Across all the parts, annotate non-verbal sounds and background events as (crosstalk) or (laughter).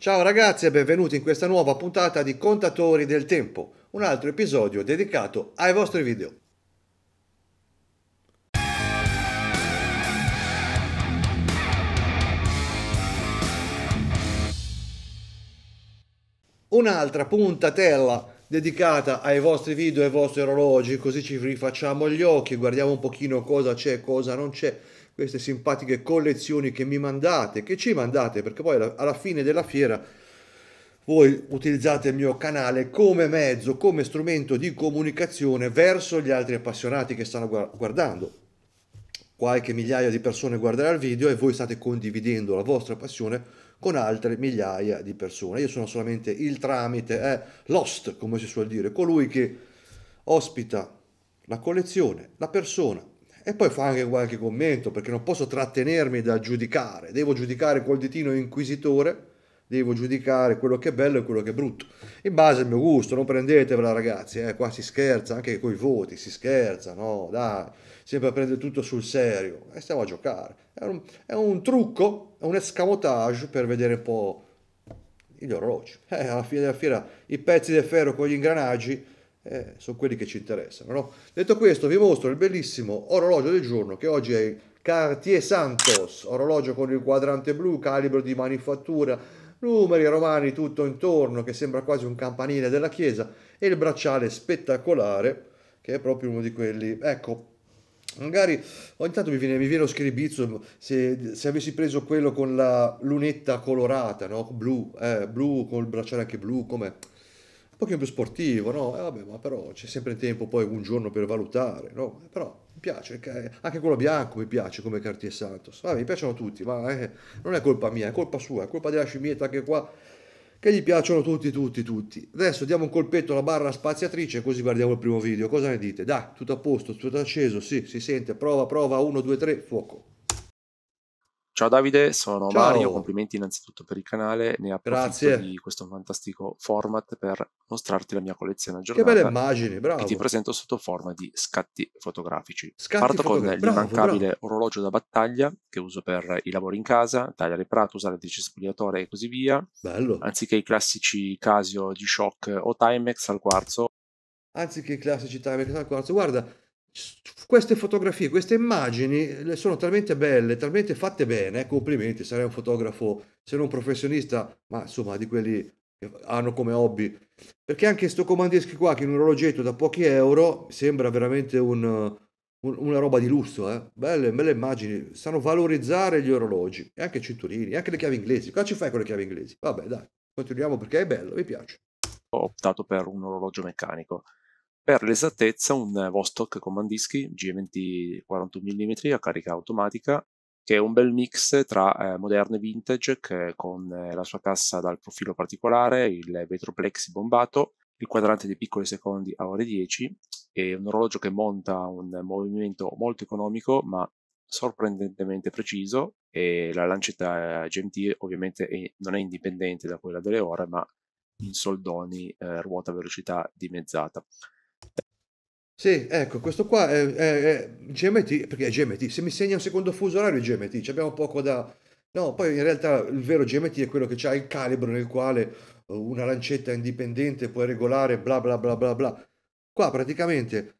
Ciao ragazzi e benvenuti in questa nuova puntata di Contatori del Tempo, un altro episodio dedicato ai vostri video. Un'altra puntatella dedicata ai vostri video e ai vostri orologi, così ci rifacciamo gli occhi, guardiamo un pochino cosa c'è e cosa non c'è queste simpatiche collezioni che mi mandate, che ci mandate, perché poi alla fine della fiera voi utilizzate il mio canale come mezzo, come strumento di comunicazione verso gli altri appassionati che stanno guardando. Qualche migliaia di persone guarderà il video e voi state condividendo la vostra passione con altre migliaia di persone. Io sono solamente il tramite, eh, l'host, come si suol dire, colui che ospita la collezione, la persona e poi fa anche qualche commento perché non posso trattenermi da giudicare, devo giudicare col ditino inquisitore, devo giudicare quello che è bello e quello che è brutto, in base al mio gusto, non prendetevela ragazzi, eh, qua si scherza anche con i voti, si scherza, no, dai, sempre a prendere tutto sul serio, e stiamo a giocare, è un, è un trucco, è un escamotage per vedere un po' gli orologi, eh, alla fine della fiera i pezzi di ferro con gli ingranaggi eh, sono quelli che ci interessano. No? Detto questo, vi mostro il bellissimo orologio del giorno che oggi è il Cartier Santos, orologio con il quadrante blu, calibro di manifattura, numeri romani tutto intorno che sembra quasi un campanile della chiesa e il bracciale spettacolare che è proprio uno di quelli. Ecco, Magari ogni tanto mi viene, mi viene lo scribizzo se, se, avessi preso quello con la lunetta colorata, no? blu, eh, blu col bracciale anche blu, come pochino più sportivo, no? Eh, vabbè, ma però c'è sempre tempo poi un giorno per valutare, no? Eh, però mi piace, eh, anche quello bianco mi piace come Cartier Santos. Vabbè, mi piacciono tutti, ma eh, non è colpa mia, è colpa sua, è colpa della scimmietta anche qua, che gli piacciono tutti, tutti, tutti. Adesso diamo un colpetto alla barra spaziatrice così guardiamo il primo video. Cosa ne dite? Dai, tutto a posto, tutto acceso, sì, si sente, prova, prova, 1, 2, 3, fuoco. Ciao Davide, sono Ciao. Mario, complimenti innanzitutto per il canale, ne approfitto Grazie. di questo fantastico format per mostrarti la mia collezione aggiornata. Che belle immagini, bravo. E ti presento sotto forma di scatti fotografici. Scatti Parto fotografici. con l'immancabile orologio da battaglia che uso per i lavori in casa, tagliare prato, usare il decespugliatore e così via. Bello. Anziché i classici Casio, G-Shock o Timex al quarzo. Anziché i classici Timex al quarzo, guarda queste fotografie, queste immagini sono talmente belle, talmente fatte bene, complimenti, sarei un fotografo, se non professionista, ma insomma di quelli che hanno come hobby. Perché anche questo comandeschi qua, che è un orologetto da pochi euro, sembra veramente un, un, una roba di lusso, eh? belle, belle immagini, sanno valorizzare gli orologi, e anche i cinturini, anche le chiavi inglesi, cosa ci fai con le chiavi inglesi? Vabbè dai, continuiamo perché è bello, mi piace. Ho optato per un orologio meccanico per l'esattezza un Vostok Commandischi G20 41 mm a carica automatica che è un bel mix tra eh, moderno e vintage che, con eh, la sua cassa dal profilo particolare, il vetro plexi bombato, il quadrante di piccoli secondi a ore 10 e un orologio che monta un movimento molto economico ma sorprendentemente preciso e la lancetta eh, GMT ovviamente è, non è indipendente da quella delle ore ma in soldoni eh, ruota velocità dimezzata. Sì, ecco, questo qua è, è, è GMT, perché è GMT, se mi segna un secondo fuso orario è GMT, ci cioè abbiamo poco da... No, poi in realtà il vero GMT è quello che ha il calibro nel quale uh, una lancetta indipendente può regolare bla bla bla bla bla. Qua praticamente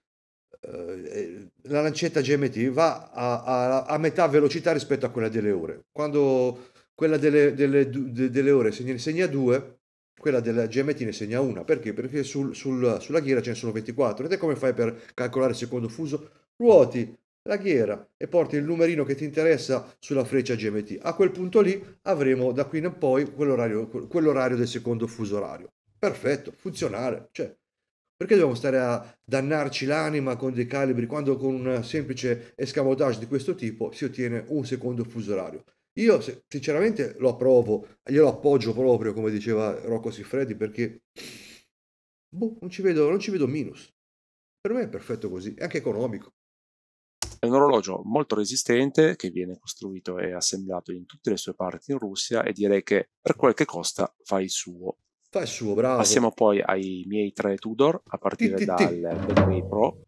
eh, eh la lancetta GMT va a, a, a, metà velocità rispetto a quella delle ore. Quando quella delle, delle, delle ore segna, segna 2, quella della GMT ne segna una, perché? Perché sul, sul, sulla ghiera ce ne sono 24, vedete come fai per calcolare il secondo fuso? Ruoti la ghiera e porti il numerino che ti interessa sulla freccia GMT. A quel punto lì avremo da qui in poi quell'orario, quell'orario del secondo fuso orario. Perfetto, funzionale. Cioè, perché dobbiamo stare a dannarci l'anima con dei calibri quando con un semplice escamotage di questo tipo si ottiene un secondo fuso orario? Io sinceramente lo approvo, glielo appoggio proprio, come diceva Rocco Siffredi, perché boh, non, ci vedo, non ci vedo minus. Per me è perfetto così, è anche economico. È un orologio molto resistente che viene costruito e assemblato in tutte le sue parti in Russia e direi che per quel che costa fa il suo. Fa il suo, bravo. Passiamo poi ai miei tre Tudor, a partire dal Benry Pro,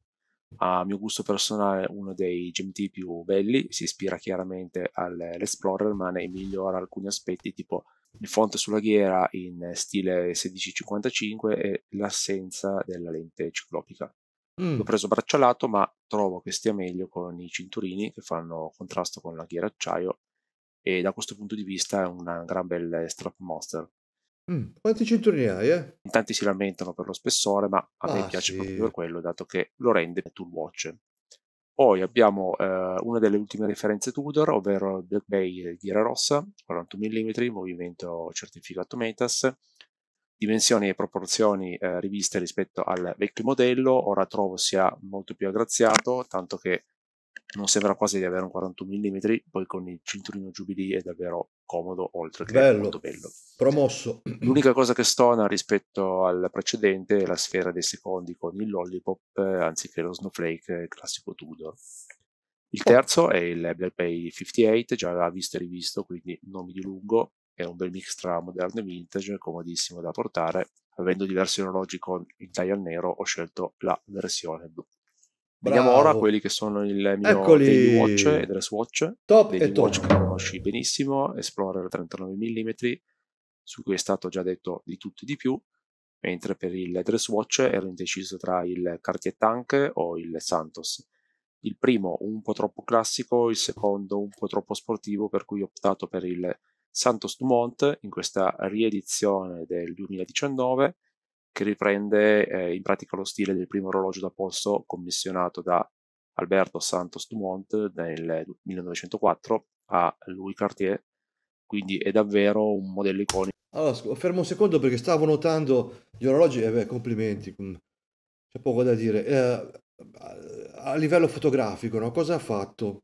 a mio gusto personale uno dei GMT più belli, si ispira chiaramente all'Explorer ma ne migliora alcuni aspetti tipo il fonte sulla ghiera in stile 1655 e l'assenza della lente ciclopica. Mm. L'ho preso braccialato ma trovo che stia meglio con i cinturini che fanno contrasto con la ghiera acciaio e da questo punto di vista è un gran bel strap monster. Mm, quanti cinturini hai? Eh? tanti si lamentano per lo spessore, ma a me ah, piace sì. proprio per quello, dato che lo rende tool watch. Poi abbiamo eh, una delle ultime referenze Tudor, ovvero il Black Bay ghiera rossa, 41 mm, movimento certificato Metas, dimensioni e proporzioni eh, riviste rispetto al vecchio modello, ora trovo sia molto più aggraziato, tanto che non sembra quasi di avere un 41 mm, poi con il cinturino Jubilee è davvero comodo, oltre che bello. molto bello. Promosso. (clears throat) L'unica cosa che stona rispetto al precedente è la sfera dei secondi con il lollipop eh, anziché lo snowflake classico Tudor. Il terzo è il Black Pay 58, già visto e rivisto, quindi non mi dilungo, è un bel mix tra moderno e vintage, comodissimo da portare. Avendo diversi orologi con il taglio nero, ho scelto la versione blu. Bravo. Vediamo ora quelli che sono il mio Eccoli. Daily Watch e eh, Dress Watch. Top Daily e top. Watch che conosci benissimo, Explorer 39 mm, su cui è stato già detto di tutto e di più, mentre per il Dress Watch ero indeciso tra il Cartier Tank o il Santos. Il primo un po' troppo classico, il secondo un po' troppo sportivo, per cui ho optato per il Santos Dumont in questa riedizione del 2019 che riprende eh, in pratica lo stile del primo orologio da polso commissionato da Alberto Santos Dumont nel 1904 a Louis Cartier, quindi è davvero un modello iconico. Allora, fermo un secondo perché stavo notando gli orologi, eh beh, complimenti, mm, c'è poco da dire. Eh, a livello fotografico, no? cosa ha fatto?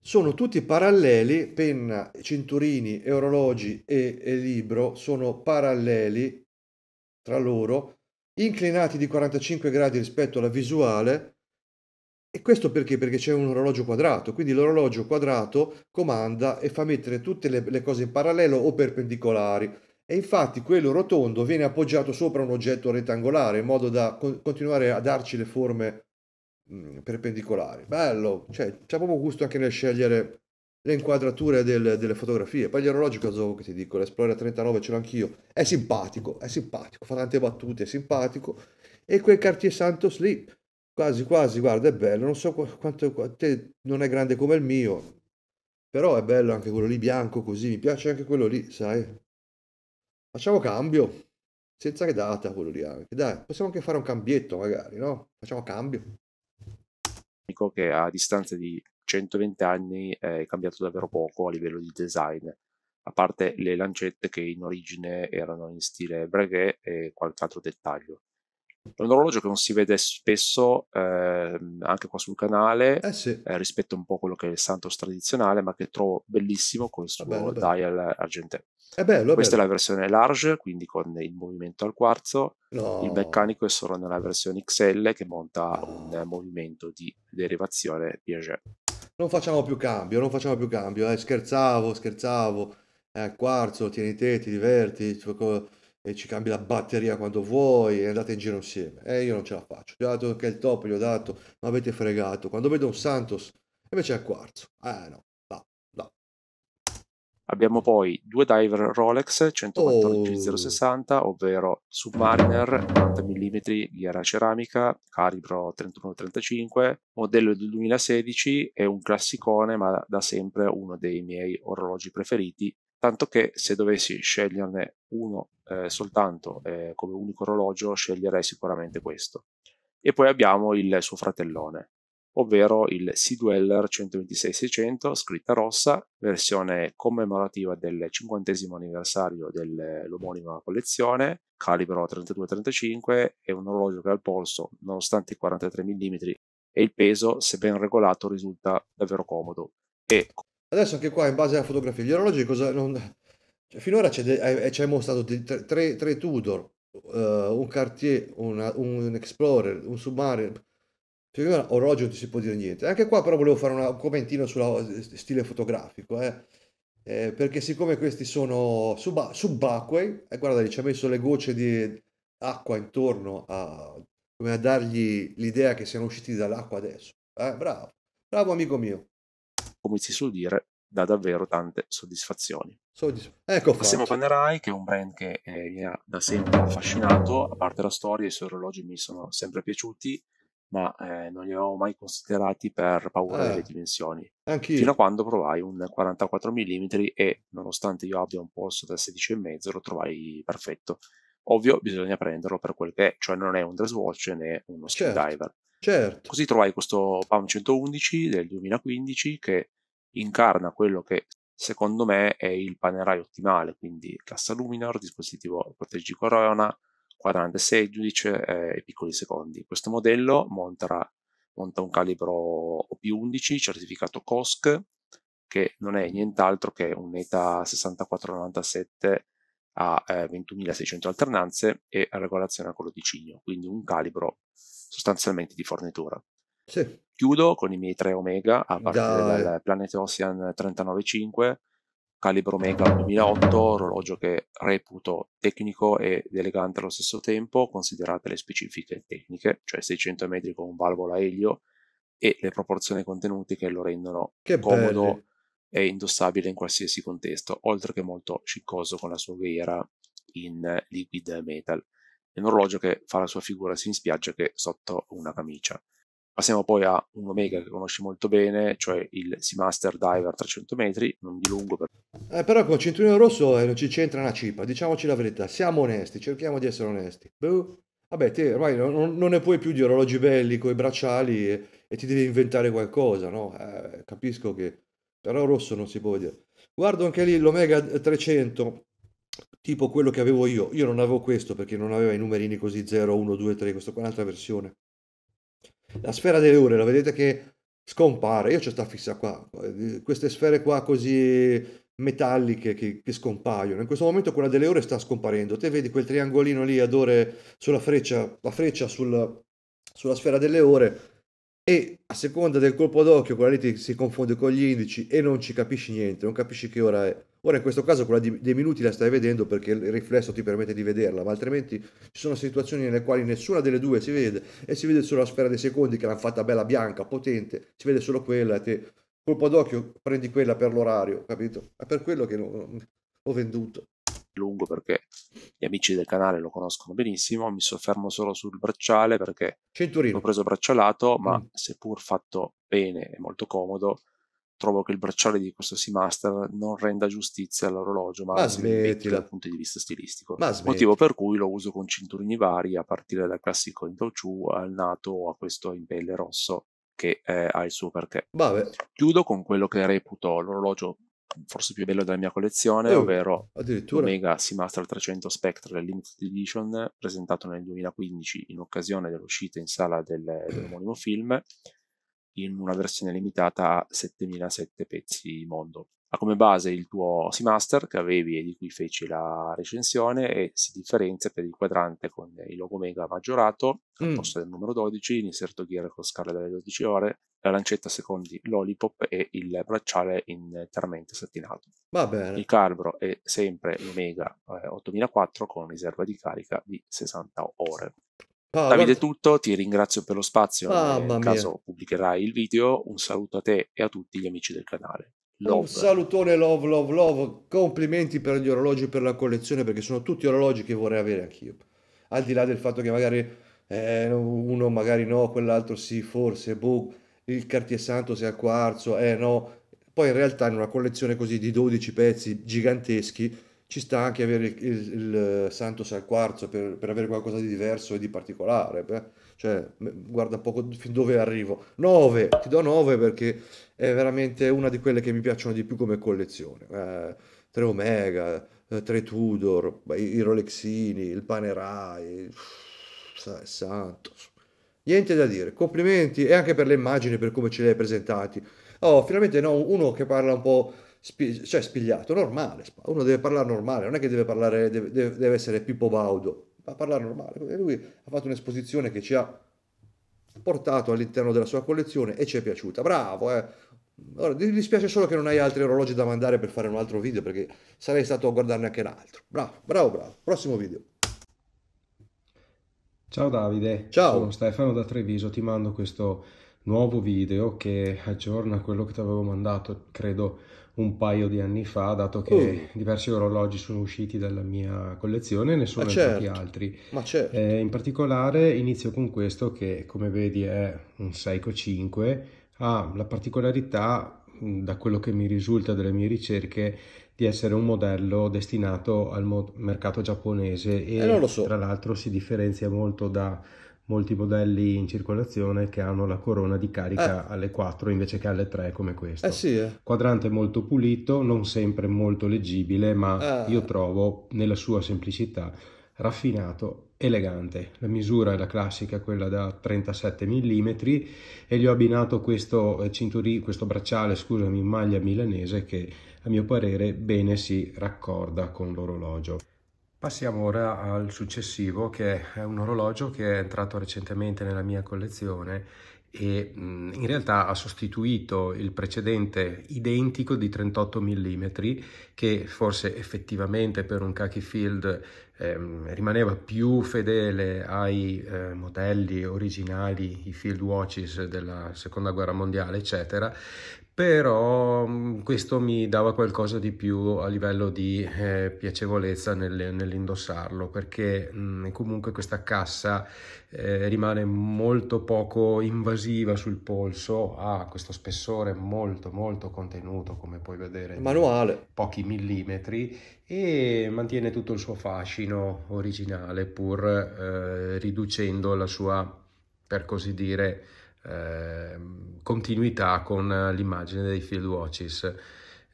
Sono tutti paralleli, penna, cinturini, orologi e, e libro sono paralleli tra loro, inclinati di 45 gradi rispetto alla visuale. E questo perché? Perché c'è un orologio quadrato, quindi l'orologio quadrato comanda e fa mettere tutte le, le cose in parallelo o perpendicolari. E infatti quello rotondo viene appoggiato sopra un oggetto rettangolare in modo da con- continuare a darci le forme mh, perpendicolari. Bello, cioè c'è proprio gusto anche nel scegliere le inquadrature del, delle fotografie. Poi gli l'orologio Kazovo che ti dico, L'Esplorer 39 ce l'ho anch'io, è simpatico, è simpatico, fa tante battute, è simpatico. E quel Cartier Santos lì, quasi quasi, guarda, è bello, non so quanto, quanto non è grande come il mio, però è bello anche quello lì bianco così, mi piace anche quello lì, sai. Facciamo cambio, senza che data quello lì anche, dai, possiamo anche fare un cambietto magari, no? Facciamo cambio. Dico che a distanza di 120 anni eh, è cambiato davvero poco a livello di design, a parte le lancette che in origine erano in stile breguet e qualche altro dettaglio. È un orologio che non si vede spesso eh, anche qua sul canale, eh sì. eh, rispetto un po' quello che è il Santos tradizionale, ma che trovo bellissimo con il ah, suo bello, dial bello. È bello, è Questa bello. è la versione large, quindi con il movimento al quarzo. No. Il meccanico è solo nella versione XL che monta no. un movimento di derivazione Piaget non facciamo più cambio, non facciamo più cambio, eh, scherzavo, scherzavo, eh, quarzo, tieni te, ti diverti, e ci cambi la batteria quando vuoi e andate in giro insieme. E eh, io non ce la faccio, gli ho dato anche il top, gli ho dato, ma avete fregato. Quando vedo un Santos, invece è a quarzo, eh, no, Abbiamo poi due diver Rolex 114.060, oh. ovvero Submariner 90 mm ghiera ceramica, calibro 31-35, modello del 2016 è un classicone ma da sempre uno dei miei orologi preferiti, tanto che se dovessi sceglierne uno eh, soltanto eh, come unico orologio sceglierei sicuramente questo. E poi abbiamo il suo fratellone, ovvero il sea dweller 126-600 scritta rossa, versione commemorativa del 50 anniversario dell'omonima collezione, calibro 32-35 e un orologio che al polso, nonostante i 43 mm e il peso, se ben regolato, risulta davvero comodo. E... Adesso anche qua, in base alla fotografia, gli orologi cosa... Non... Cioè, finora ci hai mostrato tre, tre Tudor, uh, un Cartier, una, un Explorer, un Submariner cioè, io orologio non ti si può dire niente. Anche qua però volevo fare una, un commentino sul eh, stile fotografico, eh. Eh, perché siccome questi sono suba- subacquei, e eh, guarda lì ci ha messo le gocce di acqua intorno a, come a dargli l'idea che siano usciti dall'acqua adesso. Eh, bravo, bravo amico mio. Come si suol dire, dà davvero tante soddisfazioni. Soddisf- ecco Passiamo a Panerai, che è un brand che eh, mi ha da sempre affascinato, a parte la storia, i suoi orologi mi sono sempre piaciuti ma eh, non li avevo mai considerati per paura eh, delle dimensioni. Anch'io. Fino a quando provai un 44 mm e, nonostante io abbia un polso da 16,5, lo trovai perfetto. Ovvio, bisogna prenderlo per quel che è, cioè non è un dress watch né uno certo, diver. Certo. Così trovai questo PAM 111 del 2015 che incarna quello che secondo me è il panerai ottimale, quindi cassa luminar, dispositivo proteggi corona, quadrante 6 giudice eh, e piccoli secondi. Questo modello monta, monta un calibro OP11 certificato COSC che non è nient'altro che un ETA 6497 a eh, 21.600 alternanze e a regolazione a quello di Cigno, quindi un calibro sostanzialmente di fornitura. Sì. Chiudo con i miei 3 Omega a parte Dai. dal Planet Ocean 39.5 calibro Mega 2008, orologio che reputo tecnico ed elegante allo stesso tempo, considerate le specifiche tecniche, cioè 600 metri con valvola elio e le proporzioni contenute che lo rendono che comodo e indossabile in qualsiasi contesto, oltre che molto sciccoso con la sua ghiera in liquid metal. È un orologio che fa la sua figura sia in spiaggia che sotto una camicia. Passiamo poi a un Omega che conosci molto bene, cioè il Seamaster Diver 300 metri, non di lungo. Per... Eh, però con Cinturino Rosso eh, non ci c'entra una cipa, diciamoci la verità, siamo onesti, cerchiamo di essere onesti. Buh. Oh, vabbè, te ormai non, non, ne puoi più di orologi belli con i bracciali e, e, ti devi inventare qualcosa, no? Eh, capisco che... Però Rosso non si può dire. Guardo anche lì l'Omega 300, tipo quello che avevo io. Io non avevo questo perché non aveva i numerini così 0, 1, 2, 3, questa qua è un'altra versione. La sfera delle ore, la vedete che scompare, io c'ho sta fissa qua, queste sfere qua così metalliche che, che, scompaiono. In questo momento quella delle ore sta scomparendo. Te vedi quel triangolino lì ad ore sulla freccia, la freccia sul, sulla sfera delle ore e a seconda del colpo d'occhio quella lì ti, si confonde con gli indici e non ci capisci niente, non capisci che ora è. Ora in questo caso quella di, dei minuti la stai vedendo perché il riflesso ti permette di vederla, ma altrimenti ci sono situazioni nelle quali nessuna delle due si vede e si vede solo la sfera dei secondi che l'hanno fatta bella bianca, potente, si vede solo quella e te colpo d'occhio prendi quella per l'orario, capito? È per quello che non, ho venduto. Lungo perché gli amici del canale lo conoscono benissimo, mi soffermo solo sul bracciale perché Centurino. l'ho preso braccialato, ma mm. seppur fatto bene e molto comodo, trovo che il bracciale di questo Seamaster non renda giustizia all'orologio, ma, ma smettila dal punto di vista stilistico. Motivo per cui lo uso con cinturini vari, a partire dal classico in caucciù al nato a questo in pelle rosso che eh, ha il suo perché. Vabbè. Chiudo con quello che reputo l'orologio forse più bello della mia collezione, oh, ovvero Omega Seamaster 300 Spectre Limited Edition, presentato nel 2015 in occasione dell'uscita in sala del, dell'omonimo film, in una versione limitata a 7007 pezzi mondo. Ha come base il tuo Seamaster che avevi e di cui feci la recensione e si differenzia per il quadrante con il logo Mega maggiorato al mm. posto del numero 12, l'inserto gear con scala delle 12 ore, la lancetta secondi Lollipop e il bracciale interamente terramento satinato. Va bene. Il calibro è sempre l'Omega 8004 eh, con riserva di carica di 60 ore. Paolo. Davide è tutto, ti ringrazio per lo spazio ah, nel caso mia. pubblicherai il video, un saluto a te e a tutti gli amici del canale. Love. Un salutone love, love, love, complimenti per gli orologi per la collezione perché sono tutti orologi che vorrei avere anch'io, al di là del fatto che magari eh, uno magari no, quell'altro sì, forse, boh, il Cartier Santos è a quarzo, eh no, poi in realtà in una collezione così di 12 pezzi giganteschi ci sta anche avere il, il Santos al quarzo per, per, avere qualcosa di diverso e di particolare. Beh, cioè, guarda poco fin dove arrivo. 9, ti do 9 perché è veramente una di quelle che mi piacciono di più come collezione. Eh, 3 Omega, 3 eh, Tudor, i Rolexini, il Panerai, Santos. Niente da dire, complimenti e anche per le immagini, per come ce le hai presentati. Oh, finalmente no, uno che parla un po' spi- cioè spigliato, normale, uno deve parlare normale, non è che deve, parlare, deve, deve essere Pippo Baudo, ma parlare normale. E lui ha fatto un'esposizione che ci ha portato all'interno della sua collezione e ci è piaciuta. Bravo, eh. Ora, mi dispiace solo che non hai altri orologi da mandare per fare un altro video, perché sarei stato a guardarne anche l'altro. altro. Bravo, bravo, bravo. Prossimo video. Ciao Davide, Ciao. sono Stefano da Treviso, ti mando questo nuovo video che aggiorna quello che ti avevo mandato, credo, un paio di anni fa, dato che uh. diversi orologi sono usciti dalla mia collezione, ah, ne sono ah, certo. altri. Certo. Eh, in particolare inizio con questo che come vedi è un Seiko 5, ha la particolarità, mm, da quello che mi risulta dalle mie ricerche, di essere un modello destinato al mo- mercato giapponese e eh, so. tra l'altro si differenzia molto da molti modelli in circolazione che hanno la corona di carica eh. alle 4 invece che alle 3 come questo. Eh sì, eh. Quadrante molto pulito, non sempre molto leggibile, ma eh. io trovo nella sua semplicità raffinato, elegante. La misura è la classica, quella da 37 mm e gli ho abbinato questo, eh, cinturì, questo bracciale, scusami, in maglia milanese che a mio parere bene si raccorda con l'orologio. Passiamo ora al successivo che è un orologio che è entrato recentemente nella mia collezione e mm, in realtà ha sostituito il precedente identico di 38 mm che forse effettivamente per un khaki field ehm, rimaneva più fedele ai eh, modelli originali, i field watches della seconda guerra mondiale eccetera, però mm, questo mi dava qualcosa di più a livello di eh, piacevolezza nel, nell'indossarlo perché mh, mm, comunque questa cassa eh, rimane molto poco invasiva sul polso ha questo spessore molto molto contenuto come puoi vedere manuale pochi millimetri e mantiene tutto il suo fascino originale pur eh, riducendo la sua per così dire Ehm, continuità con eh, l'immagine dei field watches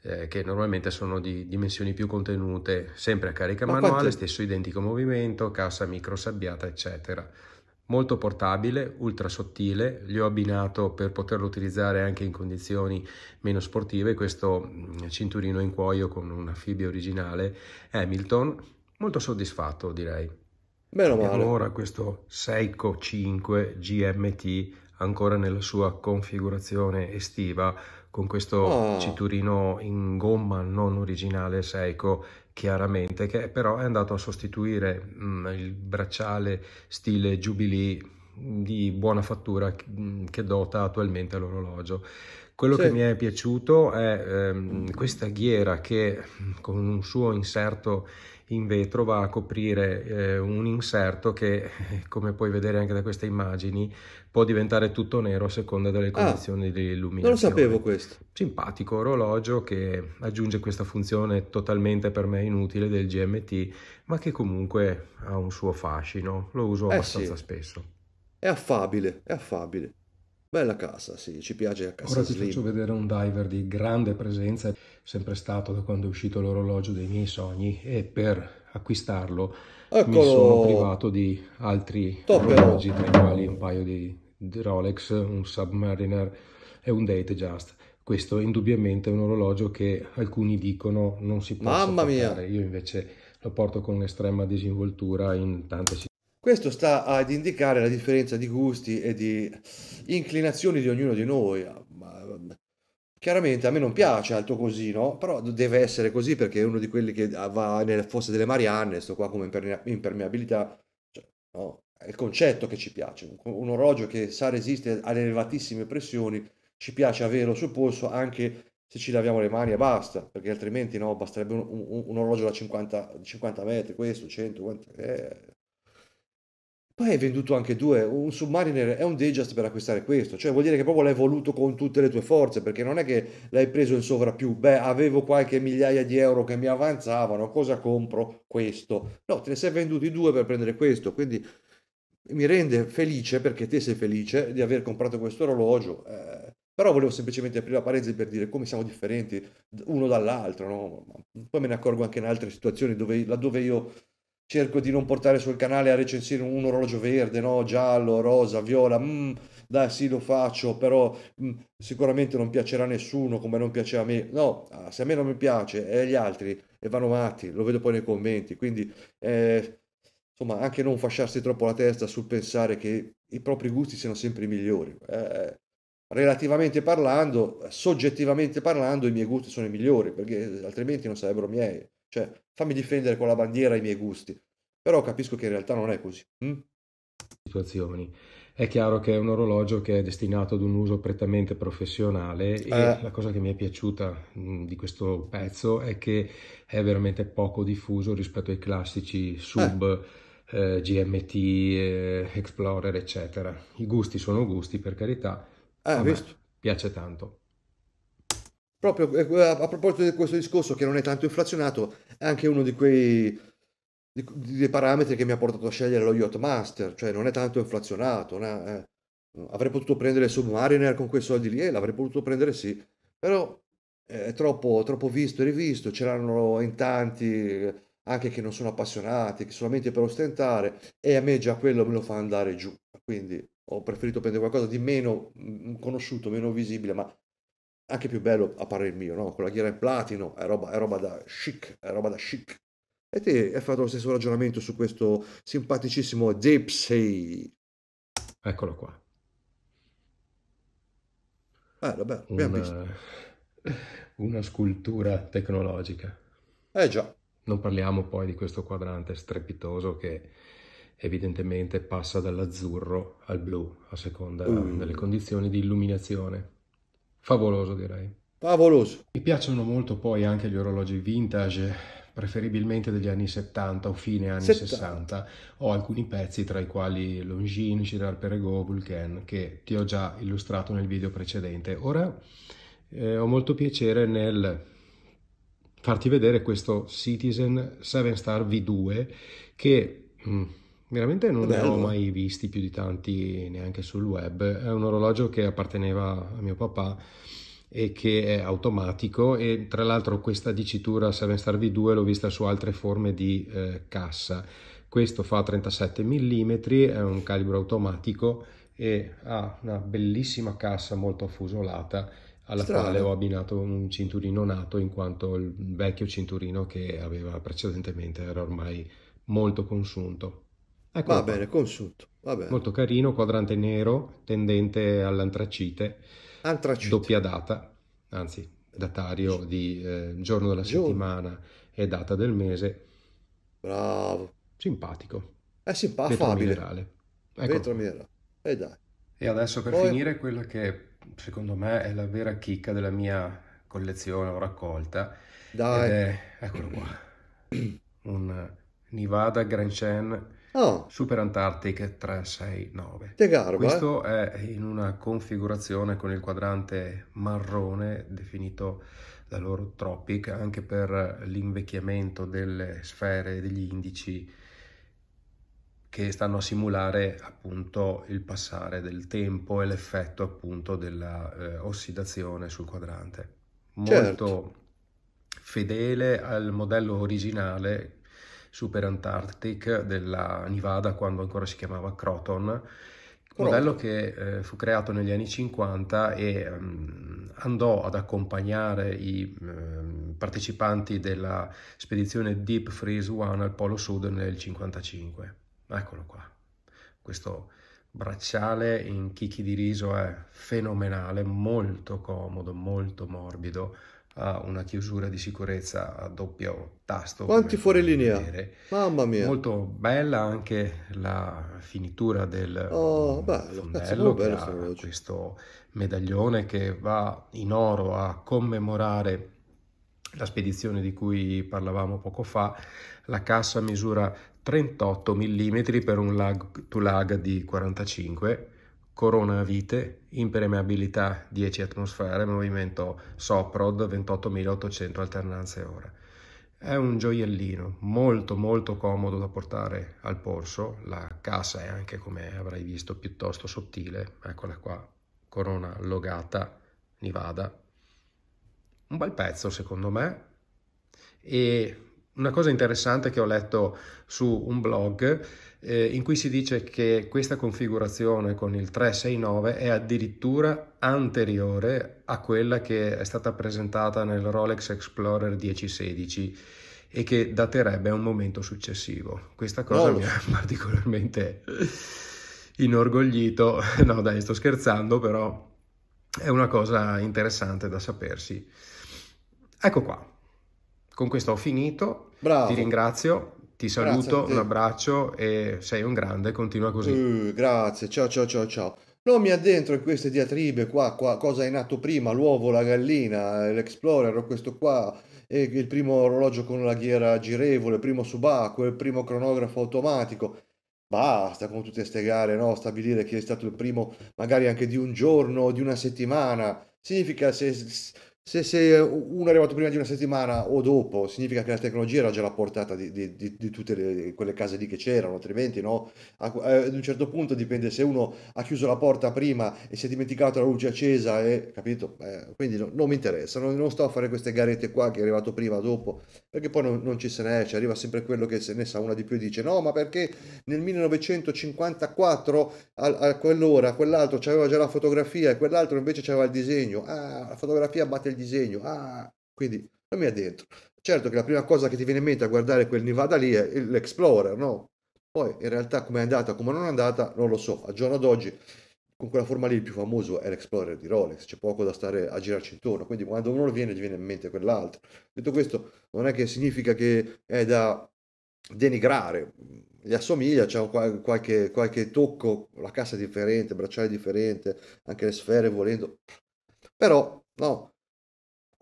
eh, che normalmente sono di dimensioni più contenute, sempre a carica Ma manuale, quanti... stesso identico movimento, cassa micro sabbiata, eccetera. Molto portabile, ultra sottile, li ho abbinato per poterlo utilizzare anche in condizioni meno sportive questo mm, cinturino in cuoio con una fibbia originale Hamilton, molto soddisfatto direi. Meno male. Allora questo Seiko 5 GMT ancora nella sua configurazione estiva con questo oh. cinturino in gomma non originale Seiko chiaramente che però è andato a sostituire mh, mm, il bracciale stile Jubilee di buona fattura che mm, dota attualmente l'orologio. Quello sì. che mi è piaciuto è ehm, questa ghiera che mm, con un suo inserto in vetro va a coprire eh, un inserto che, (laughs) come puoi vedere anche da queste immagini, può diventare tutto nero a seconda delle ah, condizioni ah, di illuminazione. Non lo sapevo questo. Simpatico orologio che aggiunge questa funzione totalmente per me inutile del GMT, ma che comunque ha un suo fascino, lo uso eh abbastanza sì. spesso. È affabile, è affabile. Bella casa, sì, ci piace a casa Ora Slim. ti faccio vedere un diver di grande presenza, sempre stato da quando è uscito l'orologio dei miei sogni e per acquistarlo Eccolo. mi sono privato di altri Top orologi, tra i quali un paio di, di Rolex, un Submariner e un Datejust. Questo indubbiamente è un orologio che alcuni dicono non si possa Mamma portare. Io invece lo porto con estrema disinvoltura in tante situazioni. Questo sta ad indicare la differenza di gusti e di inclinazioni di ognuno di noi. Ah, mm, chiaramente a me non piace alto così, no? Però deve essere così perché è uno di quelli che ah, va nelle fosse delle Marianne, sto qua come impermeabilità, cioè, no? È il concetto che ci piace. Un orologio che sa resistere alle elevatissime pressioni, ci piace averlo sul polso anche se ci laviamo le mani e basta, perché altrimenti no, basterebbe un, un, un orologio da 50, 50 metri, questo, 100, 50, eh, poi hai venduto anche due, un Submariner è un Dejust per acquistare questo, cioè vuol dire che proprio l'hai voluto con tutte le tue forze, perché non è che l'hai preso in sovrappiù, beh avevo qualche migliaia di euro che mi avanzavano, cosa compro? Questo. No, te ne sei venduti due per prendere questo, quindi mi rende felice, perché te sei felice, di aver comprato questo orologio. Eh, però volevo semplicemente aprire la parentesi per dire come siamo differenti uno dall'altro, no? poi me ne accorgo anche in altre situazioni dove, laddove io cerco di non portare sul canale a recensire un orologio verde, no, giallo, rosa, viola, mm, dai sì lo faccio, però mm, sicuramente non piacerà a nessuno come non piace a me, no, ah, se a me non mi piace è agli altri e vanno matti, lo vedo poi nei commenti, quindi eh, insomma anche non fasciarsi troppo la testa sul pensare che i propri gusti siano sempre i migliori. Eh, relativamente parlando, soggettivamente parlando, i miei gusti sono i migliori, perché altrimenti non sarebbero miei. Cioè, fammi difendere con la bandiera i miei gusti. Però capisco che in realtà non è così. Mm? Situazioni. È chiaro che è un orologio che è destinato ad un uso prettamente professionale e eh. la cosa che mi è piaciuta hm, di questo pezzo è che è veramente poco diffuso rispetto ai classici sub. Eh. Eh, GMT, eh, Explorer, eccetera. I gusti sono gusti, per carità. Eh, visto. Piace tanto proprio eh, a proposito di questo discorso che non è tanto inflazionato, è anche uno di quei di, di parametri che mi ha portato a scegliere lo Yacht Master, cioè non è tanto inflazionato, è, eh. avrei potuto prendere Submariner con quei soldi lì e l'avrei potuto prendere sì, però eh, è troppo, troppo visto e rivisto, c'erano in tanti eh, anche che non sono appassionati, che solamente per ostentare e a me già quello me lo fa andare giù, quindi ho preferito prendere qualcosa di meno mm, conosciuto, meno visibile, ma anche più bello a parer mio, no? Con la ghiera in platino, è roba, è roba da chic, è roba da chic. E te hai fatto lo stesso ragionamento su questo simpaticissimo Dipsey. Eccolo qua. Eh, vabbè, abbiamo una, visto. Una scultura tecnologica. Eh già. Non parliamo poi di questo quadrante strepitoso che evidentemente passa dall'azzurro al blu a seconda mm. delle condizioni di illuminazione. Favoloso direi. Favoloso. Mi piacciono molto poi anche gli orologi vintage, preferibilmente degli anni 70 o fine anni 70. 60. Ho alcuni pezzi tra i quali Longines, Girard Perregaux, Vulcan, che ti ho già illustrato nel video precedente. Ora eh, ho molto piacere nel farti vedere questo Citizen 7 Star V2 che... Mh, mm, veramente non ne ho mai visti più di tanti neanche sul web. È un orologio che apparteneva a mio papà e che è automatico e tra l'altro questa dicitura 7 Star V2 l'ho vista su altre forme di eh, cassa. Questo fa 37 mm, è un calibro automatico e ha una bellissima cassa molto affusolata alla Strano. quale ho abbinato un cinturino nato in quanto il vecchio cinturino che aveva precedentemente era ormai molto consunto. Ecco va qua. bene, consulto. Va bene. Molto carino, quadrante nero, tendente all'antracite. Antracite. Doppia data, anzi, datario di eh, giorno della giorno. settimana e data del mese. Bravo. Simpatico. È simpatico. Vetro Fabile. minerale. Ecco. Vetro minerale. E dai. E adesso per Poi... finire quella che secondo me è la vera chicca della mia collezione o raccolta. Dai. È, eccolo qua. (clears throat) Un Nivada Grand Chen Oh. Super Antarctic 369. Che garba, eh. Questo eh? è in una configurazione con il quadrante marrone definito da loro Tropic anche per l'invecchiamento delle sfere degli indici che stanno a simulare appunto il passare del tempo e l'effetto appunto della eh, ossidazione sul quadrante. Molto certo. fedele al modello originale Super Antarctic della Nevada quando ancora si chiamava Croton Un modello che eh, fu creato negli anni 50 e um, andò ad accompagnare i um, partecipanti della spedizione Deep Freeze One al Polo Sud nel 55. Eccolo qua. Questo bracciale in chicchi di riso è fenomenale, molto comodo, molto morbido, una chiusura di sicurezza a doppio tasto. Quanti fuorilinea! Mamma mia! Molto bella anche la finitura del oh, bello, eh, fondello bello, che bello, questo medaglione che va in oro a commemorare la spedizione di cui parlavamo poco fa. La cassa misura 38 mm per un lag to lag di 45 mm corona a vite, impermeabilità 10 atmosfere, movimento Soprod 28.800 alternanze ora. È un gioiellino molto molto comodo da portare al polso, la cassa è anche come avrai visto piuttosto sottile, eccola qua, corona logata, Nivada. Un bel pezzo secondo me e una cosa interessante che ho letto su un blog eh, in cui si dice che questa configurazione con il 369 è addirittura anteriore a quella che è stata presentata nel Rolex Explorer 1016 e che daterebbe a un momento successivo. Questa cosa no. mi ha (laughs) particolarmente inorgoglito, (laughs) no dai sto scherzando però è una cosa interessante da sapersi. Ecco qua, con questo ho finito, Bravo. ti ringrazio, ti saluto, un abbraccio e sei un grande, continua così. Uh, grazie, ciao ciao ciao ciao. Non mi addentro in queste diatribe qua, qua cosa è nato prima, l'uovo, la gallina, l'Explorer o questo qua, il primo orologio con la ghiera girevole, il primo subacqueo, il primo cronografo automatico. Basta con tutte queste gare, no? Stabilire chi è stato il primo magari anche di un giorno o di una settimana. Significa se se, se, uno è arrivato prima di una settimana o dopo, significa che la tecnologia era già alla portata di, di, di, di tutte le, quelle case lì che c'erano, altrimenti no? A, eh, ad un certo punto dipende se uno ha chiuso la porta prima e si è dimenticato la luce accesa, e, capito? Eh, quindi no, non mi interessa, non, non, sto a fare queste garette qua che è arrivato prima o dopo, perché poi non, non ci se ne esce, arriva sempre quello che se ne sa una di più e dice no, ma perché nel 1954 a, a quell'ora quell'altro aveva già la fotografia e quell'altro invece aveva il disegno, ah, la fotografia batte il disegno. Ah, quindi non mi è dentro. Certo che la prima cosa che ti viene in mente a guardare quel Nevada lì è l'Explorer, no? Poi in realtà come è andata, come non è andata, non lo so. A giorno d'oggi, con quella forma lì, il più famoso è l'Explorer di Rolex, c'è poco da stare a girarci intorno, quindi quando uno viene, gli viene in mente quell'altro. Detto questo, non è che significa che è da denigrare, gli assomiglia, c'è qualche, qualche tocco, la cassa è differente, bracciale è differente, anche le sfere volendo, però no,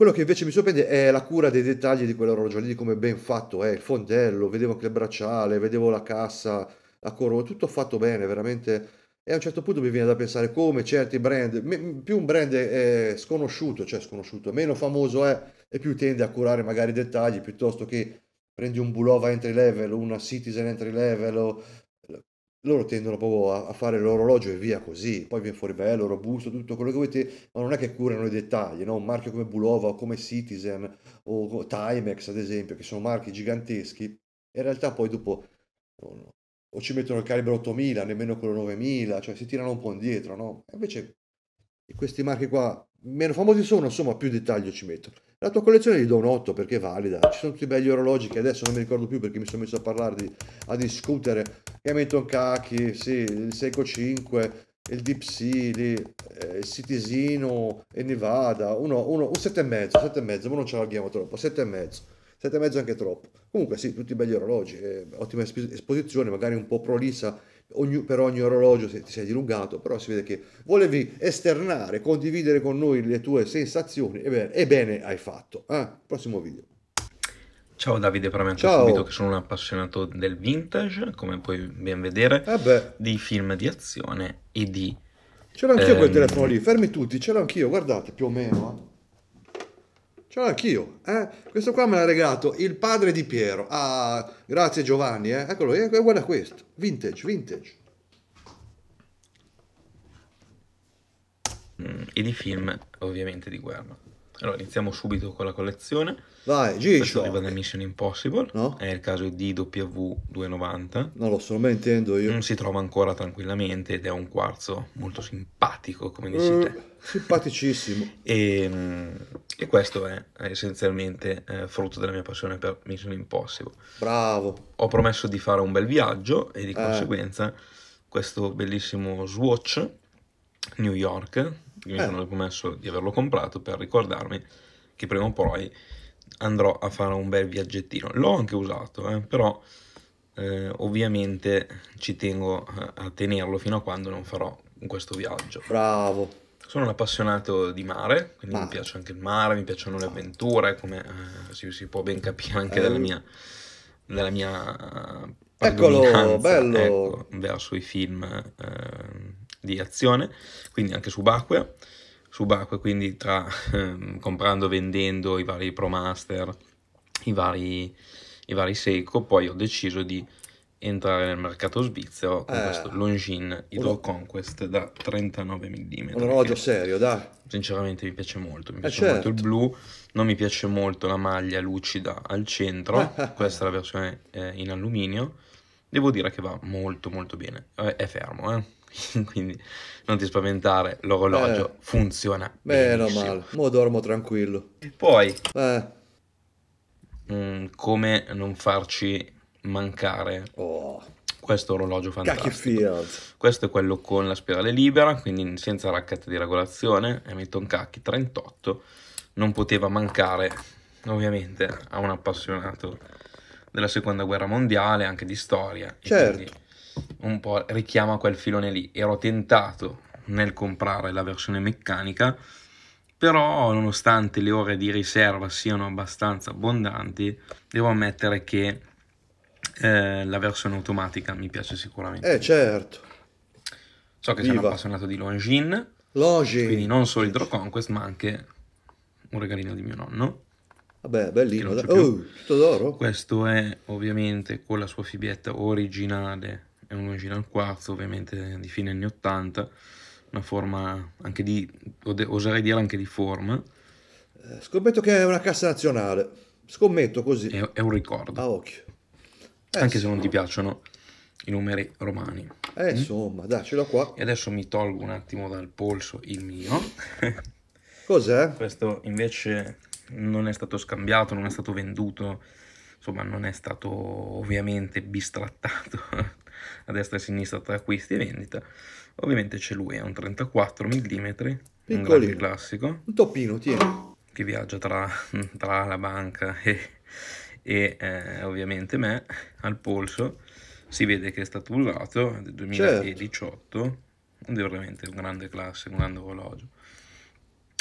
quello che invece mi sorprende è la cura dei dettagli di quell'orologio lì, di come ben fatto è, eh, il fondello, vedevo anche il bracciale, vedevo la cassa, la corona, tutto fatto bene, veramente. E a un certo punto mi viene da pensare come certi brand, più un brand è sconosciuto, cioè sconosciuto, meno famoso è e più tende a curare magari i dettagli piuttosto che prendi un Bulova entry level, una Citizen entry level loro tendono proprio a, a fare l'orologio e via così, poi viene fuori bello, robusto, tutto quello che volete, ma non è che curano i dettagli, no? un marchio come Bulova come Citizen o Timex ad esempio, che sono marchi giganteschi, in realtà poi dopo o ci mettono il calibro 8000, nemmeno quello 9000, cioè si tirano un po' indietro, no? Invece questi marchi qua meno famosi sono, insomma più dettaglio ci metto. La tua collezione gli do un 8 perché è valida, ci sono tutti i belli orologi che adesso non mi ricordo più perché mi sono messo a parlare, di, a discutere, Hamilton Kaki, sì, il Seiko 5, il Deep Sea, lì, eh, il Citizino e Nevada, uno, uno, un 7,5, 7,5, ma non ce l'abbiamo troppo, 7 e mezzo anche troppo. Comunque sì, tutti i belli orologi, eh, ottima esposizione, magari un po' prolissa ogni, per ogni orologio se ti sei dilungato, però si vede che volevi esternare, condividere con noi le tue sensazioni, ebbene, ebbene hai fatto. Eh? Prossimo video. Ciao Davide Pramento, Ciao. subito che sono un appassionato del vintage, come puoi ben vedere, eh di film di azione e di... C'era anch'io ehm... quel telefono lì, fermi tutti, ce l'ho anch'io, guardate, più o meno. Eh. Ce l'ho anch'io, eh? Questo qua me l'ha regalato il padre di Piero. Ah, grazie Giovanni, eh? Eccolo, eh, guarda questo. Vintage, vintage. Mm, e di film, ovviamente, di guerra. Allora, iniziamo subito con la collezione. Vai, Gigi. arriva da Mission Impossible. No? È il caso di DW290. Non lo so, non me ne intendo io. Non si trova ancora tranquillamente ed è un quarzo molto simpatico, come dici eh, te. Simpaticissimo. (laughs) e, ehm, e, questo è essenzialmente eh, frutto della mia passione per Mission Impossible. Bravo. Ho promesso di fare un bel viaggio e di eh. conseguenza questo bellissimo Swatch New York io mi sono eh. promesso di averlo comprato per ricordarmi che prima o poi andrò a fare un bel viaggettino. L'ho anche usato, eh, però eh, ovviamente ci tengo a, tenerlo fino a quando non farò questo viaggio. Bravo. Sono un appassionato di mare, quindi Ma. mi ah. piace anche il mare, mi piacciono le avventure, come eh, si, si, può ben capire anche dalla mia... Dalla mia Eccolo, bello! Ecco, verso i film eh, di azione, quindi anche subacquea, subacquea quindi tra ehm, comprando, vendendo i vari ProMaster, i vari, i vari Seiko, poi ho deciso di entrare nel mercato svizzero con eh, questo Longines Hydro Conquest da 39 mm. Un orologio serio, da. Sinceramente mi piace molto, mi eh, piace eh molto il certo. blu, non mi piace molto la maglia lucida al centro, (laughs) questa è la versione eh, in alluminio. Devo dire che va molto molto bene, eh, è fermo, eh. (laughs) quindi non ti spaventare, l'orologio eh, funziona. Meno male, mo dormo tranquillo. Poi, eh. mh, mm, come non farci mancare oh. questo orologio fantastico. Questo è quello con la spirale libera, quindi senza racchetta di regolazione, Hamilton Cacchi 38, non poteva mancare ovviamente a un appassionato della seconda guerra mondiale, anche di storia. Certo un po' richiama quel filone lì. Ero tentato nel comprare la versione meccanica, però nonostante le ore di riserva siano abbastanza abbondanti, devo ammettere che eh, la versione automatica mi piace sicuramente. Eh certo. So che Viva. sono appassionato di Longines, Longines. quindi non solo Hydro Conquest ma anche un regalino di mio nonno. Vabbè, bellino. Oh, tutto d'oro. Questo è ovviamente con la sua fibietta originale è un al quarzo ovviamente di fine anni 80, una forma anche di, oserei dire anche di forma. Eh, scommetto che è una cassa nazionale, scommetto così. È, è un ricordo. A ah, occhio. Eh, anche se non ti piacciono i numeri romani. Eh, mm? insomma, dai, ce l'ho qua. E adesso mi tolgo un attimo dal polso il mio. (laughs) Cos'è? Questo invece non è stato scambiato, non è stato venduto, insomma non è stato ovviamente bistrattato a destra e a sinistra tra acquisti e vendita. Ovviamente c'è lui, è un 34 mm, Piccolino. un classico. Un toppino, tieni. Che viaggia tra, tra la banca (laughs) e, e eh, ovviamente me, al polso. Si vede che è stato usato, nel 2018, certo. è veramente un grande classico, un grande orologio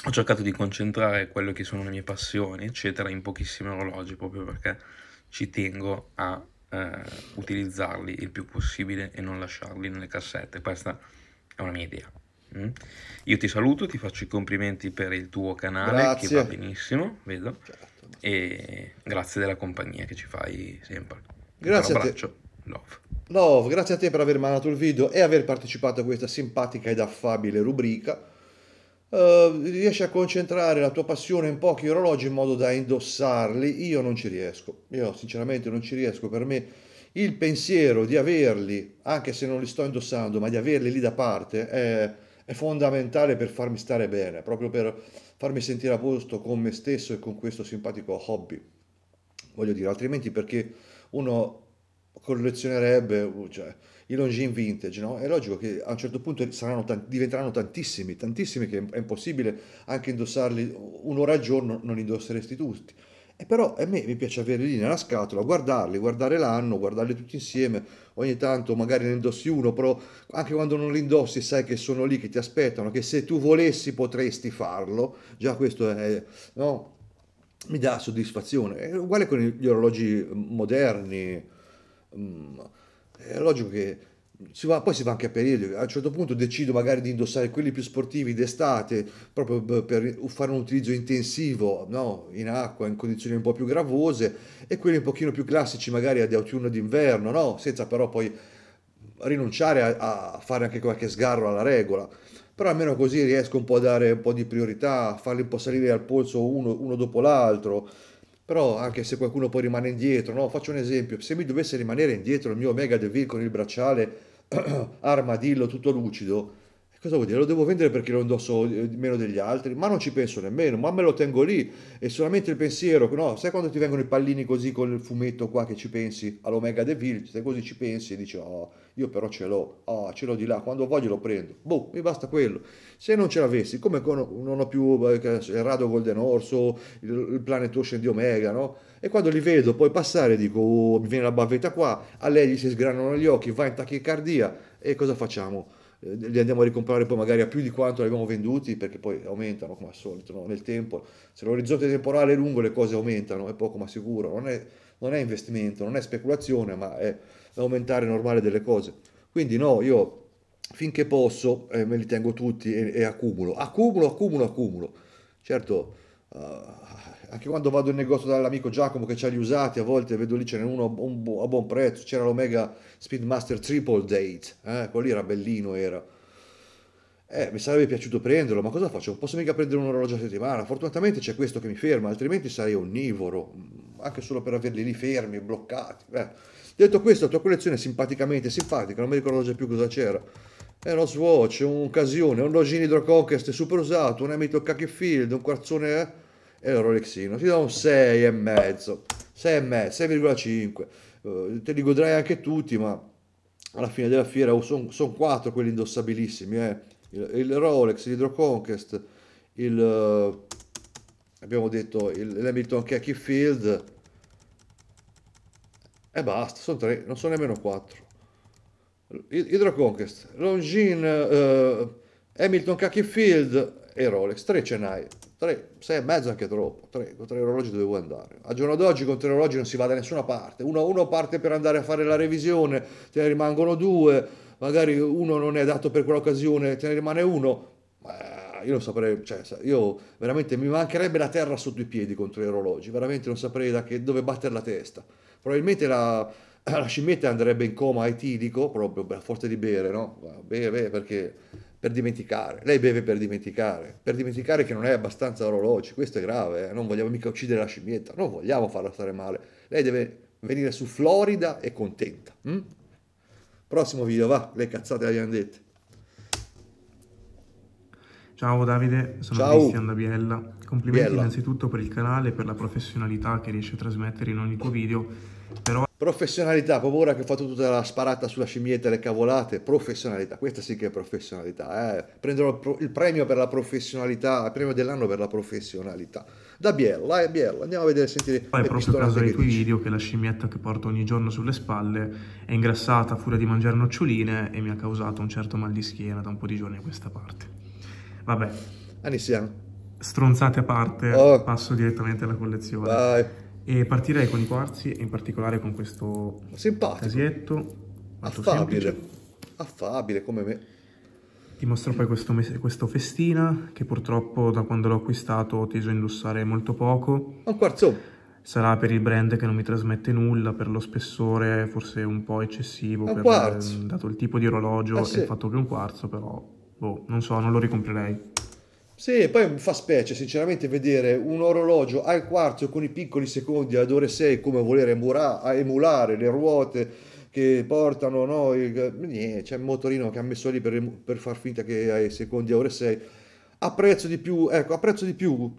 ho cercato di concentrare quelle che sono le mie passioni, eccetera, in pochissimi orologi, proprio perché ci tengo a eh, utilizzarli il più possibile e non lasciarli nelle cassette. Questa è una mia idea. Mm? Io ti saluto, ti faccio i complimenti per il tuo canale grazie. che va benissimo, vedo. Certo, e grazie della compagnia che ci fai sempre. Grazie. Un abbraccio. Love. Love, grazie a te per aver mandato il video e aver partecipato a questa simpatica ed affabile rubrica eh, riesci a concentrare la tua passione in pochi orologi in modo da indossarli, io non ci riesco, io sinceramente non ci riesco, per me il pensiero di averli, anche se non li sto indossando, ma di averli lì da parte è, è fondamentale per farmi stare bene, proprio per farmi sentire a posto con me stesso e con questo simpatico hobby. Voglio dire, altrimenti perché uno collezionerebbe, cioè, i Longines vintage, no? È logico che a un certo punto tanti, diventeranno tantissimi, tantissimi che è impossibile anche indossarli un'ora al giorno, non indosseresti tutti. E però a me mi piace averli lì nella scatola, guardarli, guardare l'anno, guardarli tutti insieme, ogni tanto magari ne indossi uno, però anche quando non li indossi sai che sono lì, che ti aspettano, che se tu volessi potresti farlo, già questo è, no? mi dà soddisfazione. È uguale con gli orologi mm, moderni. Mh, mm, è logico che si va, poi si va anche a periodi, a un certo punto decido magari di indossare quelli più sportivi d'estate, proprio per fare un utilizzo intensivo no? in acqua, in condizioni un po' più gravose, e quelli un pochino più classici magari ad autunno e d'inverno, no? senza però poi rinunciare a, a, fare anche qualche sgarro alla regola. Però almeno così riesco un po' a dare un po' di priorità, a farli un po' salire al polso uno, uno dopo l'altro però anche se qualcuno poi rimane indietro, no? faccio un esempio, se mi dovesse rimanere indietro il mio Omega Devil con il bracciale (clears throat) armadillo tutto lucido, cosa vuol dire? Lo devo vendere perché lo indosso eh, meno degli altri, ma non ci penso nemmeno, ma me lo tengo lì e solamente il pensiero, no, sai quando ti vengono i pallini così con il fumetto qua che ci pensi all'Omega The se così ci pensi e dici "Oh, io però ce l'ho, oh, ce l'ho di là, quando voglio lo prendo". Boh, mi basta quello. Se non ce l'avessi, come con, non ho più eh, il Rado Golden Orso, il, il Planet Ocean di Omega, no? E quando li vedo poi passare dico oh, mi viene la bavetta qua, a lei gli si sgranano gli occhi, va in tachicardia e cosa facciamo? Eh, li andiamo a ricomprare poi magari a più di quanto li abbiamo venduti perché poi aumentano come al solito no? nel tempo se l'orizzonte temporale è lungo le cose aumentano è poco ma sicuro non è, non è investimento non è speculazione ma è l'aumentare normale delle cose quindi no io finché posso eh, me li tengo tutti e, e accumulo accumulo accumulo accumulo certo uh, anche quando vado in negozio dall'amico Giacomo che c'ha gli usati, a volte vedo lì ce n'è uno a buon prezzo, c'era l'Omega Speedmaster Triple Date, eh? quello lì era bellino, era. Eh, mi sarebbe piaciuto prenderlo, ma cosa faccio? Non posso mica prendere un orologio a settimana, fortunatamente c'è questo che mi ferma, altrimenti sarei onnivoro, mm, anche solo per averli lì fermi, bloccati. Eh. Detto questo, la tua collezione è simpaticamente simpatica, non mi ricordo più cosa c'era. È uno Swatch, un Casione, un Login Conquest super usato, un Hamilton Field, un quarzone... Eh? e il Rolexino Ti do un 6 6,5, 6,5, 6,5. te li godrai anche tutti, ma alla fine della fiera oh, sono son 4 quelli indossabilissimi. Eh. Il, il Rolex, l'Hydro Conquest, il, eh, abbiamo detto l'Hamilton Khaki Field e basta, sono 3, non sono nemmeno 4. Hydro Conquest, Longin eh, Hamilton Khaki Field, e Rolex, 3 ce n'hai, 3, 6 e mezzo anche troppo, 3, con 3 orologi dovevo andare. A giorno d'oggi con 3 orologi non si va da nessuna parte, uno, uno parte per andare a fare la revisione, te ne rimangono due, magari uno non è adatto per quell'occasione, te ne rimane uno, ma eh, io non saprei, cioè, io veramente mi mancherebbe la terra sotto i piedi con 3 orologi, veramente non saprei da che, dove battere la testa. Probabilmente la, (clears throat) la scimmietta andrebbe in coma etilico, proprio a forza di bere, no? Beve perché per dimenticare. Lei beve per dimenticare, per dimenticare che non è abbastanza orologi, questo è grave, eh? non vogliamo mica uccidere la scimmietta, non vogliamo farla stare male. Lei deve venire su Florida e contenta. Hm? Prossimo video, va, le cazzate le abbiamo dette. Ciao Davide, sono Cristian da Biella. Complimenti Biella. innanzitutto per il canale e per la professionalità che riesci a trasmettere in ogni tuo video però... Professionalità, proprio ora che ho fatto tutta la sparata sulla scimmietta e le cavolate, professionalità, questa sì che è professionalità, eh. prenderò il, pro- il premio per la professionalità, il premio dell'anno per la professionalità. Da Biella, eh, Biella, andiamo a vedere, sentire Poi è le proprio il caso dei tuoi video che la scimmietta che porto ogni giorno sulle spalle è ingrassata a furia di mangiare noccioline e mi ha causato un certo mal di schiena da un po' di giorni a questa parte. Vabbè. Anissiamo. Stronzate a parte, oh. passo direttamente alla collezione. Vai. E partirei con i quarzi, in particolare con questo Simpatico. casietto. Affabile. Semplice. Affabile come me. Ti mostro poi questo, questo festina, che purtroppo da quando l'ho acquistato ho teso a indossare molto poco. Un quarzo. Sarà per il brand che non mi trasmette nulla, per lo spessore forse un po' eccessivo, un per, quarzo. dato il tipo di orologio ah, eh e sì. il fatto che è un quarzo, però boh, non so, non lo ricomprerei. Sì, poi mi fa specie sinceramente vedere un orologio al quarzo con i piccoli secondi ad ore 6 come a voler emulare, a emulare le ruote che portano, no, il, niente, c'è un motorino che ha messo lì per, per far finta che ai secondi a ore 6. Apprezzo di più, ecco, apprezzo di più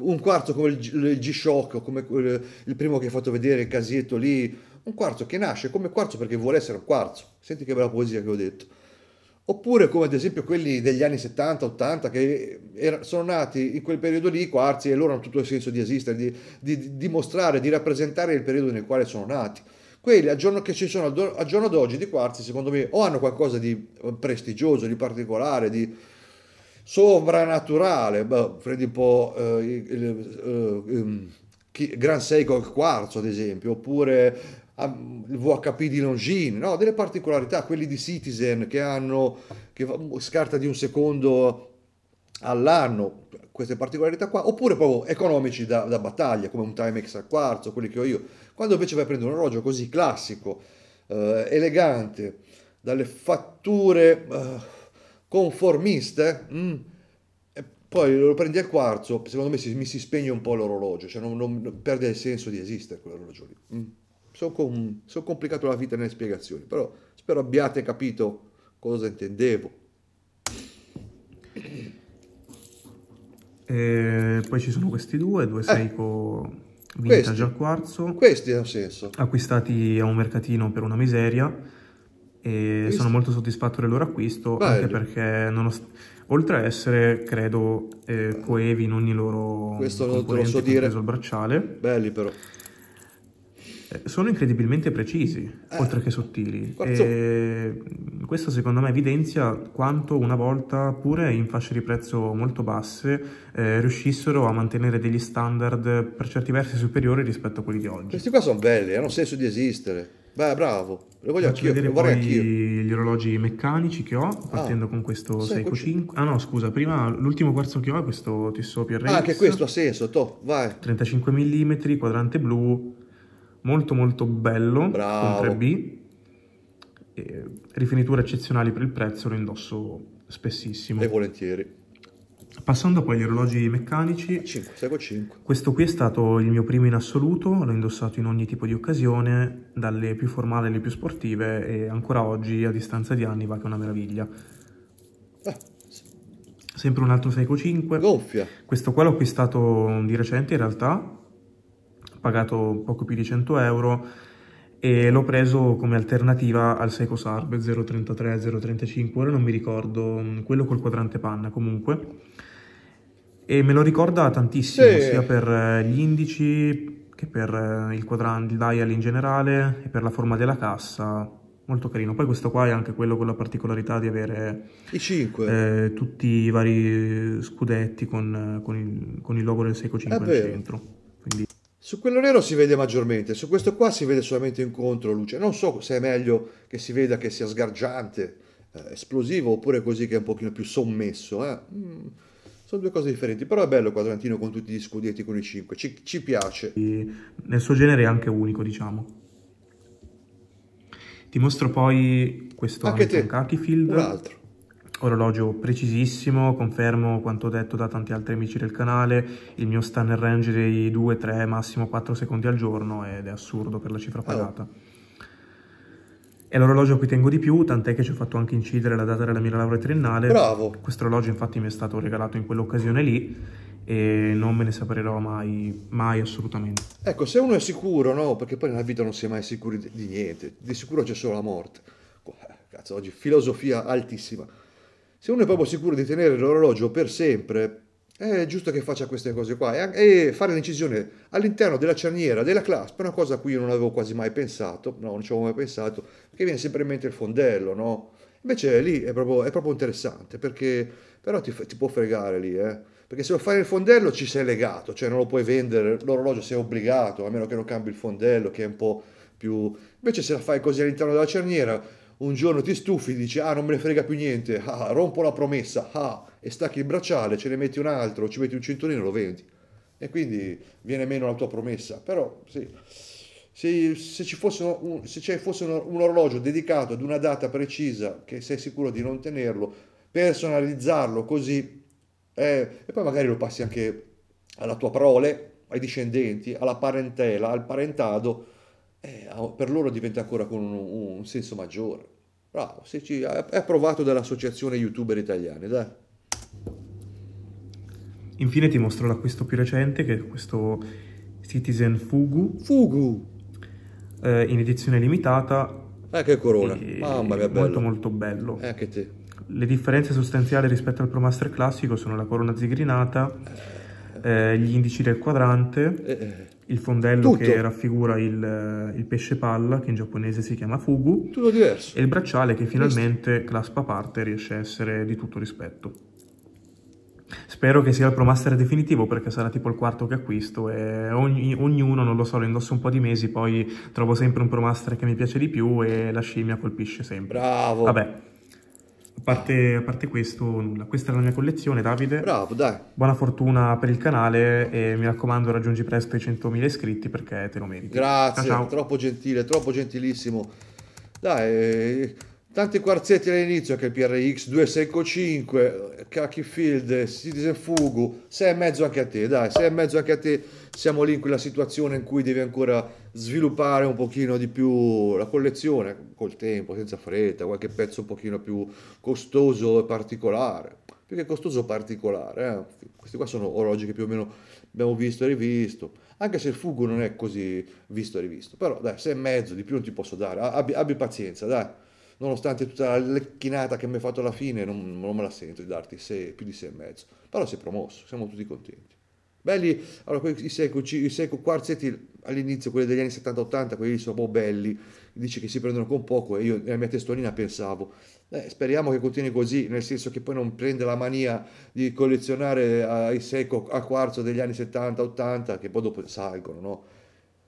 un quarto come il, G-Shock, come il, primo che hai fatto vedere, il casietto lì, un quarzo che nasce come quarzo perché vuole essere un quarzo. Senti che bella poesia che ho detto oppure come ad esempio quelli degli anni 70-80 che era, sono nati in quel periodo lì, i quarzi, e loro hanno tutto il senso di esistere, di, di, di mostrare, di rappresentare il periodo nel quale sono nati. Quelli a giorno, che ci sono a giorno d'oggi di quarzi, secondo me, o hanno qualcosa di eh, prestigioso, di particolare, di sovranaturale, Beh, prendi un po' eh, il, il, eh, il, il Gran Seiko al quarzo, ad esempio, oppure il VHP di Longini, no? delle particolarità, quelli di Citizen che hanno che boh, scarta di un secondo all'anno, queste particolarità qua, oppure proprio economici da, da battaglia, come un Timex a quarzo, quelli che ho io. Quando invece vai a prendere un orologio così classico, eh, elegante, dalle fatture eh, conformiste, mm, e poi lo prendi al quarzo, secondo me si, mi si spegne un po' l'orologio, cioè non, non, perde il senso di esistere quell'orologio lì. Mm so, com, so complicato la vita nelle spiegazioni, però spero abbiate capito cosa intendevo. E eh, poi ci sono questi due, due eh. Seiko eh, vintage questi, al quarzo. Questi ha senso. Acquistati a un mercatino per una miseria e Visto. sono molto soddisfatto del loro acquisto Bello. anche perché oltre a essere credo eh, coevi in ogni loro questo non te lo so dire preso il bracciale belli però eh, sono incredibilmente precisi, eh, oltre che sottili. E questo secondo me evidenzia quanto una volta, pure in fasce di prezzo molto basse, eh, riuscissero a mantenere degli standard per certi versi superiori rispetto a quelli di oggi. Questi qua sono belli, eh, hanno senso di esistere. Beh, bravo, lo voglio Faccio anch'io, lo vorrei anch'io. gli orologi meccanici che ho, partendo ah, con questo 645. Ah no, scusa, prima l'ultimo quarzo che ho è questo Tissot PRX. Ah, anche questo ha senso, to, vai. 35 mm, quadrante blu, molto molto bello Bravo. con 3B e rifiniture eccezionali per il prezzo lo indosso spessissimo e volentieri passando poi agli orologi meccanici 5, 6 5. questo qui è stato il mio primo in assoluto l'ho indossato in ogni tipo di occasione dalle più formali alle più sportive e ancora oggi a distanza di anni va che è una meraviglia ah. sempre un altro Seiko 5 gonfia questo qua l'ho acquistato di recente in realtà pagato poco più di 100 euro e l'ho preso come alternativa al Seiko Sarb 033, 035, ora non mi ricordo, mm, quello col quadrante panna comunque. E me lo ricorda tantissimo, sì. sia per eh, gli indici che per eh, il quadrante, il dial in generale e per la forma della cassa, molto carino. Poi questo qua è anche quello con la particolarità di avere I cinque. Eh, tutti i vari eh, scudetti con, con, il, con, il, logo del Seiko 5 al centro. Su quello nero si vede maggiormente, su questo qua si vede solamente incontro luce. Non so se è meglio che si veda che sia sgargiante, eh, esplosivo, oppure così che è un pochino più sommesso. Eh. Mm, sono due cose differenti, però è bello il Quadrantino con tutti gli scudetti, con i 5, ci, ci piace. E nel suo genere è anche unico, diciamo. Ti mostro poi questo anche, anche te. Cakifield. Un altro orologio precisissimo, confermo quanto detto da tanti altri amici del canale, il mio sta nel range dei 2, 3, massimo 4 secondi al giorno ed è assurdo per la cifra oh. pagata. Oh. È l'orologio a cui tengo di più, tant'è che ci ho fatto anche incidere la data della mia laurea triennale. Bravo! Questo orologio infatti mi è stato regalato in quell'occasione lì e non me ne separerò mai, mai assolutamente. Ecco, se uno è sicuro, no? Perché poi nella vita non si è mai sicuri di niente, di sicuro c'è solo la morte. Cazzo, oggi filosofia altissima se uno è proprio sicuro di tenere l'orologio per sempre, è giusto che faccia queste cose qua e, fare l'incisione all'interno della cerniera, della clasp, è una cosa a cui io non avevo quasi mai pensato, no, non ci avevo mai pensato, perché viene sempre in mente il fondello, no? Invece lì è proprio, è proprio interessante, perché però ti, ti, può fregare lì, eh? Perché se lo fai nel fondello ci sei legato, cioè non lo puoi vendere, l'orologio sei obbligato, a meno che non cambi il fondello, che è un po' più... Invece se la fai così all'interno della cerniera un giorno ti stufi, dici ah non me ne frega più niente, ah, rompo la promessa, ah, e stacchi il bracciale, ce ne metti un altro, ci metti un cinturino, lo vendi. E quindi viene meno la tua promessa. Però sì, se, se ci fosse, un, se ci fosse un, un orologio dedicato ad una data precisa che sei sicuro di non tenerlo, personalizzarlo così, eh, e poi magari lo passi anche alla tua prole, ai discendenti, alla parentela, al parentado, eh, per loro diventa ancora con un, un senso maggiore. Bravo, ci, è approvato dall'Associazione YouTuber Italiani, dai. Infine ti mostro l'acquisto più recente che è questo Citizen Fugu. Fugu! Eh, in edizione limitata. Eh che corona, mamma mia, bello. Molto molto bello. Eh anche te. Le differenze sostanziali rispetto al Promaster classico sono la corona zigrinata, eh. Eh, eh gli indici del quadrante eh, eh il fondello Tutto. che raffigura il, il, pesce palla, che in giapponese si chiama fugu, Tutto diverso. e il bracciale che finalmente, Questo. claspa a parte, riesce a essere di tutto rispetto. Spero che sia il Pro Master definitivo perché sarà tipo il quarto che acquisto e ogni, ognuno, non lo so, lo indosso un po' di mesi, poi trovo sempre un Pro Master che mi piace di più e la scimmia colpisce sempre. Bravo! Vabbè, a parte, a parte, questo, nulla. Questa è la mia collezione, Davide. Bravo, dai. Buona fortuna per il canale e mi raccomando raggiungi presto i 100.000 iscritti perché te lo meriti. Grazie, ciao, ciao. troppo gentile, troppo gentilissimo. Dai, tanti quarzetti all'inizio che il PRX 265, Kaki Field, Citizen Fugu, sei e mezzo anche a te, dai, sei e mezzo anche a te siamo lì in quella situazione in cui devi ancora sviluppare un pochino di più la collezione col tempo, senza fretta, qualche pezzo un pochino più costoso e particolare. Più che costoso particolare, eh? questi qua sono orologi che più o meno abbiamo visto e rivisto, anche se il Fugu non è così visto e rivisto, però dai, se e mezzo, di più non ti posso dare, abbi, abbi pazienza, dai nonostante tutta la lecchinata che mi hai fatto alla fine, non, non me la sento di darti sei, più di e mezzo. Però si è promosso, siamo tutti contenti. Belli, allora i Seiko, i Seiko quarzetti all'inizio, quelli degli anni 70-80, quelli sono belli, dice che si prendono con poco e io nella mia testolina pensavo, eh, speriamo che continui così, nel senso che poi non prende la mania di collezionare uh, i Seiko a quarzo degli anni 70-80, che poi dopo salgono, no?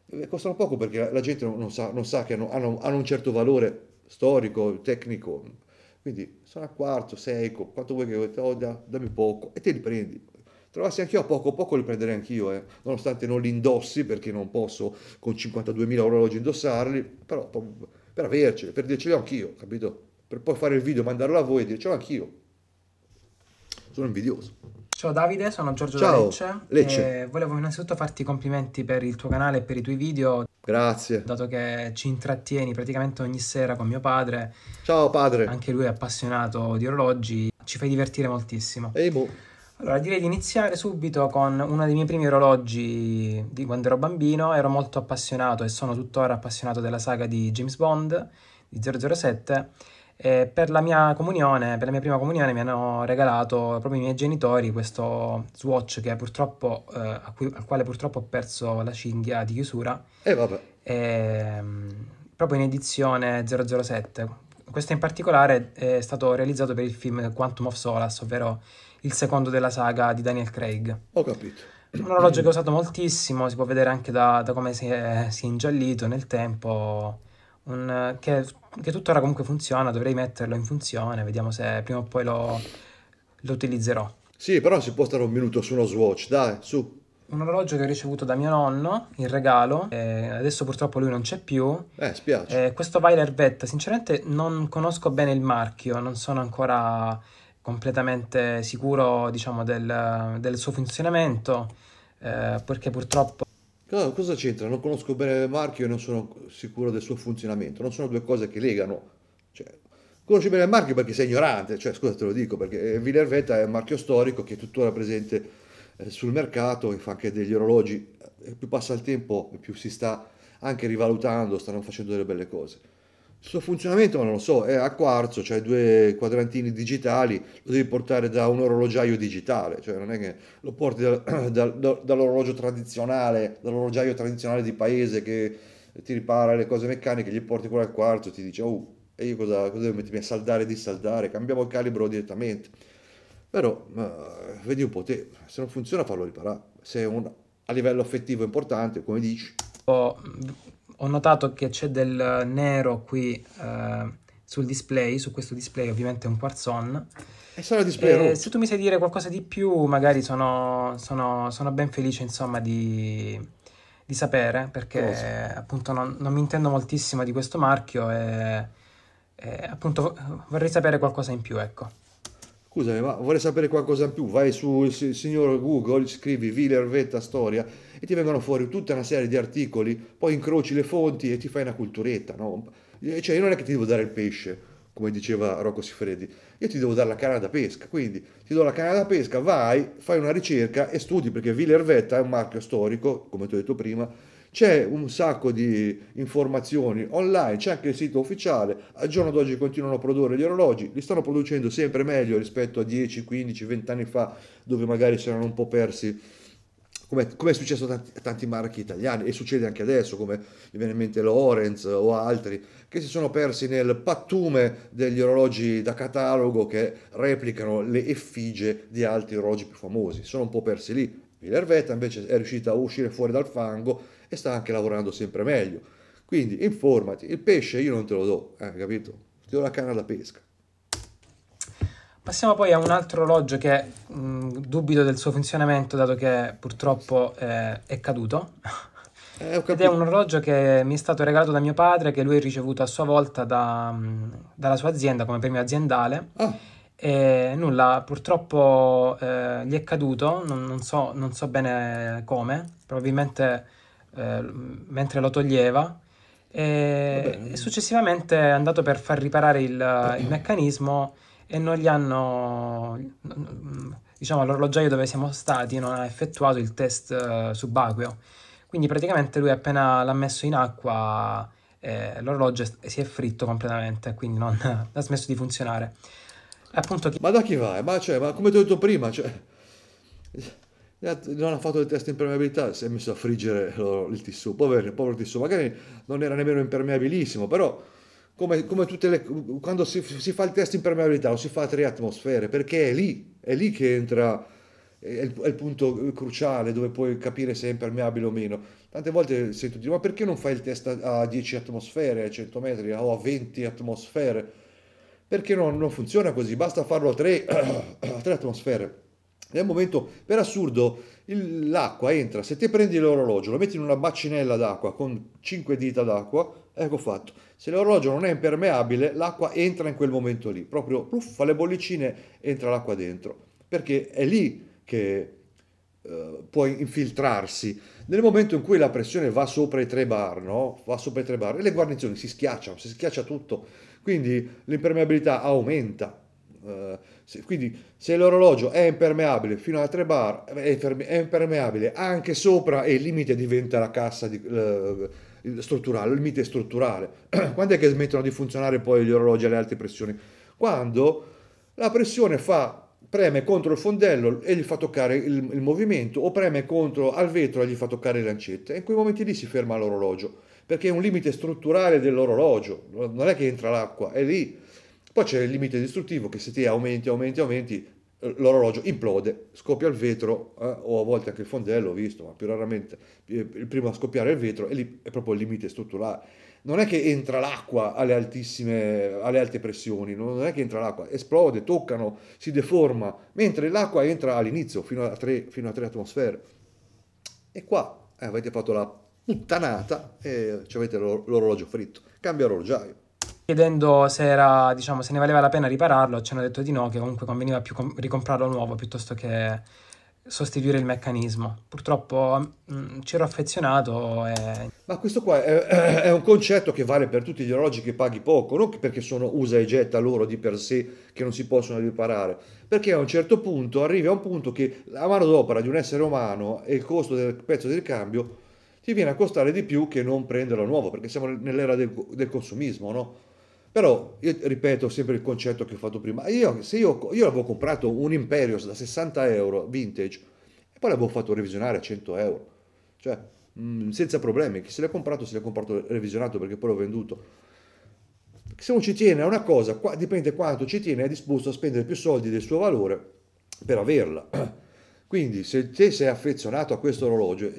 E costano poco perché la gente non, sa, non sa, che hanno, hanno, hanno un certo valore storico, tecnico, quindi sono a quarto, Seiko, quanto vuoi che ho, dammi poco e te li prendi trovassi anch'io a poco a poco li prenderei anch'io, eh. nonostante non li indossi perché non posso con 52.000 orologi indossarli, però per averceli, per dirceli anch'io, capito? Per poi fare il video, mandarlo a voi e dircelo anch'io. Sono invidioso. Ciao Davide, sono Giorgio Ciao, da Lecce. Lecce. E eh, volevo innanzitutto farti i complimenti per il tuo canale e per i tuoi video. Grazie. Dato che ci intrattieni praticamente ogni sera con mio padre. Ciao padre. Anche lui è appassionato di orologi, ci fai divertire moltissimo. Ehi, boh. Allora, direi di iniziare subito con uno dei miei primi orologi di quando ero bambino. Ero molto appassionato e sono tuttora appassionato della saga di James Bond, di 007. E per la mia comunione, per la mia prima comunione, mi hanno regalato proprio i miei genitori questo Swatch che purtroppo, eh, a cui, al quale purtroppo ho perso la cinghia di chiusura. E eh, vabbè. E, ehm, proprio in edizione 007. Questo in particolare è stato realizzato per il film Quantum of Solace, ovvero il secondo della saga di Daniel Craig. Ho capito. Un orologio che ho usato moltissimo, si può vedere anche da, da come si è, si è, ingiallito nel tempo, un, che, che tuttora comunque funziona, dovrei metterlo in funzione, vediamo se prima o poi lo, lo utilizzerò. Sì, però si può stare un minuto su uno Swatch, dai, su. Un orologio che ho ricevuto da mio nonno in regalo, adesso purtroppo lui non c'è più. Eh, spiace. Eh, questo Weiler Vetta, sinceramente non conosco bene il marchio, non sono ancora completamente sicuro diciamo, del, del, suo funzionamento, eh, perché purtroppo... No, cosa c'entra? Non conosco bene il marchio e non sono sicuro del suo funzionamento, non sono due cose che legano. Cioè, conosci bene il marchio perché sei ignorante, cioè, scusa te lo dico, perché eh, Villervetta è un marchio storico che è tuttora presente eh, sul mercato e fa anche degli orologi, e eh, più passa il tempo e più si sta anche rivalutando, stanno facendo delle belle cose suo funzionamento non lo so, è a quarzo, c'hai due quadrantini digitali, lo devi portare da un orologiaio digitale, cioè non è che lo porti dal, (clears throat) dal, dall'orologio tradizionale, dall'orologiaio tradizionale di paese che ti ripara le cose meccaniche, gli porti quello al quarzo, ti dice, oh, e io cosa, cosa devo mettermi a saldare e dissaldare, cambiamo il calibro direttamente. Però, vedi un po' te, se non funziona fallo riparare, se è un, a livello affettivo importante, come dici... Oh, ho notato che c'è del nero qui eh, sul display, su questo display ovviamente è un quarzon. È solo display. E se tu mi sai dire qualcosa di più, magari sono, sono, sono ben felice insomma di, di sapere, perché Cosa? appunto non, non, mi intendo moltissimo di questo marchio e, e appunto vorrei sapere qualcosa in più, ecco scusami, ma vorrei sapere qualcosa in più, vai sul signor Google, scrivi Villa Ervetta Storia e ti vengono fuori tutta una serie di articoli, poi incroci le fonti e ti fai una culturetta, no? Cioè, io non è che ti devo dare il pesce, come diceva Rocco Siffredi, io ti devo dare la canna da pesca, quindi ti do la canna da pesca, vai, fai una ricerca e studi, perché Villa Ervetta è un marchio storico, come ti ho detto prima, c'è un sacco di informazioni online, c'è anche il sito ufficiale, al giorno d'oggi continuano a produrre gli orologi, li stanno producendo sempre meglio rispetto a 10, 15, 20 anni fa, dove magari si erano un po' persi come, è successo a tanti, tanti, marchi italiani e succede anche adesso, come mi viene in mente Lorenz o altri, che si sono persi nel pattume degli orologi da catalogo che replicano le effigie di altri orologi più famosi. Sono un po' persi lì. L'Ervetta invece è riuscita a uscire fuori dal fango e sta anche lavorando sempre meglio. Quindi informati, il pesce io non te lo do, eh, capito? Ti do la canna da pesca. Passiamo poi a un altro orologio che mh, mm, dubito del suo funzionamento dato che purtroppo eh, è caduto. Eh, Ed è un orologio che mi è stato regalato da mio padre che lui ha ricevuto a sua volta da, mh, mm, dalla sua azienda come premio aziendale. Ah. E nulla, purtroppo eh, gli è caduto, non, non, so, non so bene come, probabilmente eh, mentre lo toglieva e, e, successivamente è andato per far riparare il, il meccanismo e non gli hanno diciamo l'orologiaio dove siamo stati non ha effettuato il test eh, subacqueo quindi praticamente lui appena l'ha messo in acqua eh, l'orologio si è fritto completamente quindi non ha smesso di funzionare appunto chi... ma da chi va? ma, cioè, ma come ti ho detto prima cioè non ha fatto il test impermeabilità, si è messo a friggere il tessuto, povero, povero tissuto, magari non era nemmeno impermeabilissimo, però come, come tutte le, quando si, si, fa il test impermeabilità lo si fa a tre atmosfere, perché è lì, è lì che entra, è il, è il, punto cruciale dove puoi capire se è impermeabile o meno. Tante volte sento dire, ma perché non fai il test a, a 10 atmosfere, a 100 metri o a 20 atmosfere? Perché non, non funziona così, basta farlo a 3, (coughs) a 3 atmosfere nel momento, per assurdo, il, l'acqua entra, se te prendi l'orologio, lo metti in una bacinella d'acqua con 5 dita d'acqua, ecco fatto. Se l'orologio non è impermeabile, l'acqua entra in quel momento lì, proprio puff, le bollicine, entra l'acqua dentro, perché è lì che eh, può infiltrarsi. Nel momento in cui la pressione va sopra i tre bar, no? Va sopra i tre bar e le guarnizioni si schiacciano, si schiaccia tutto. Quindi l'impermeabilità aumenta, eh, se, quindi se l'orologio è impermeabile fino a 3 bar, eh, è, è, impermeabile anche sopra e il limite diventa la cassa di, eh, strutturale, il limite strutturale. (clears throat) Quando è che smettono di funzionare poi gli orologi alle alte pressioni? Quando la pressione fa preme contro il fondello e gli fa toccare il, il, movimento o preme contro al vetro e gli fa toccare le lancette. E in quei momenti lì si ferma l'orologio, perché è un limite strutturale dell'orologio, non è che entra l'acqua, è lì. Poi c'è il limite distruttivo che se ti aumenti, aumenti, aumenti, eh, l'orologio implode, scoppia il vetro eh, o a volte anche il fondello, ho visto, ma più raramente eh, il primo a scoppiare il vetro è, lì, è proprio il limite strutturale. Non è che entra l'acqua alle altissime, alle alte pressioni, non è che entra l'acqua, esplode, toccano, si deforma, mentre l'acqua entra all'inizio, fino a tre, fino a 3 atmosfere. E qua eh, avete fatto la puttanata e ci avete l'orologio fritto. Cambia orologiaio chiedendo se, era, diciamo, se ne valeva la pena ripararlo, ci hanno detto di no, che comunque conveniva più com- ricomprarlo nuovo piuttosto che sostituire il meccanismo. Purtroppo mh, mm, ci ero affezionato. E... Ma questo qua è, è, un concetto che vale per tutti gli orologi che paghi poco, non perché sono usa e getta loro di per sé che non si possono riparare, perché a un certo punto arrivi a un punto che la mano d'opera di un essere umano e il costo del pezzo del cambio ti viene a costare di più che non prenderlo nuovo, perché siamo nell'era del, del consumismo, no? Però io ripeto sempre il concetto che ho fatto prima. Io, se io, io avevo comprato un Imperios da 60 euro vintage e poi l'avevo fatto revisionare a 100 euro, cioè mh, mm, senza problemi. Chi se l'ha comprato, se l'ha comprato revisionato perché poi l'ho venduto. Se uno ci tiene a una cosa, qua, dipende quanto ci tiene, è disposto a spendere più soldi del suo valore per averla. (clears throat) Quindi, se te sei affezionato a questo orologio,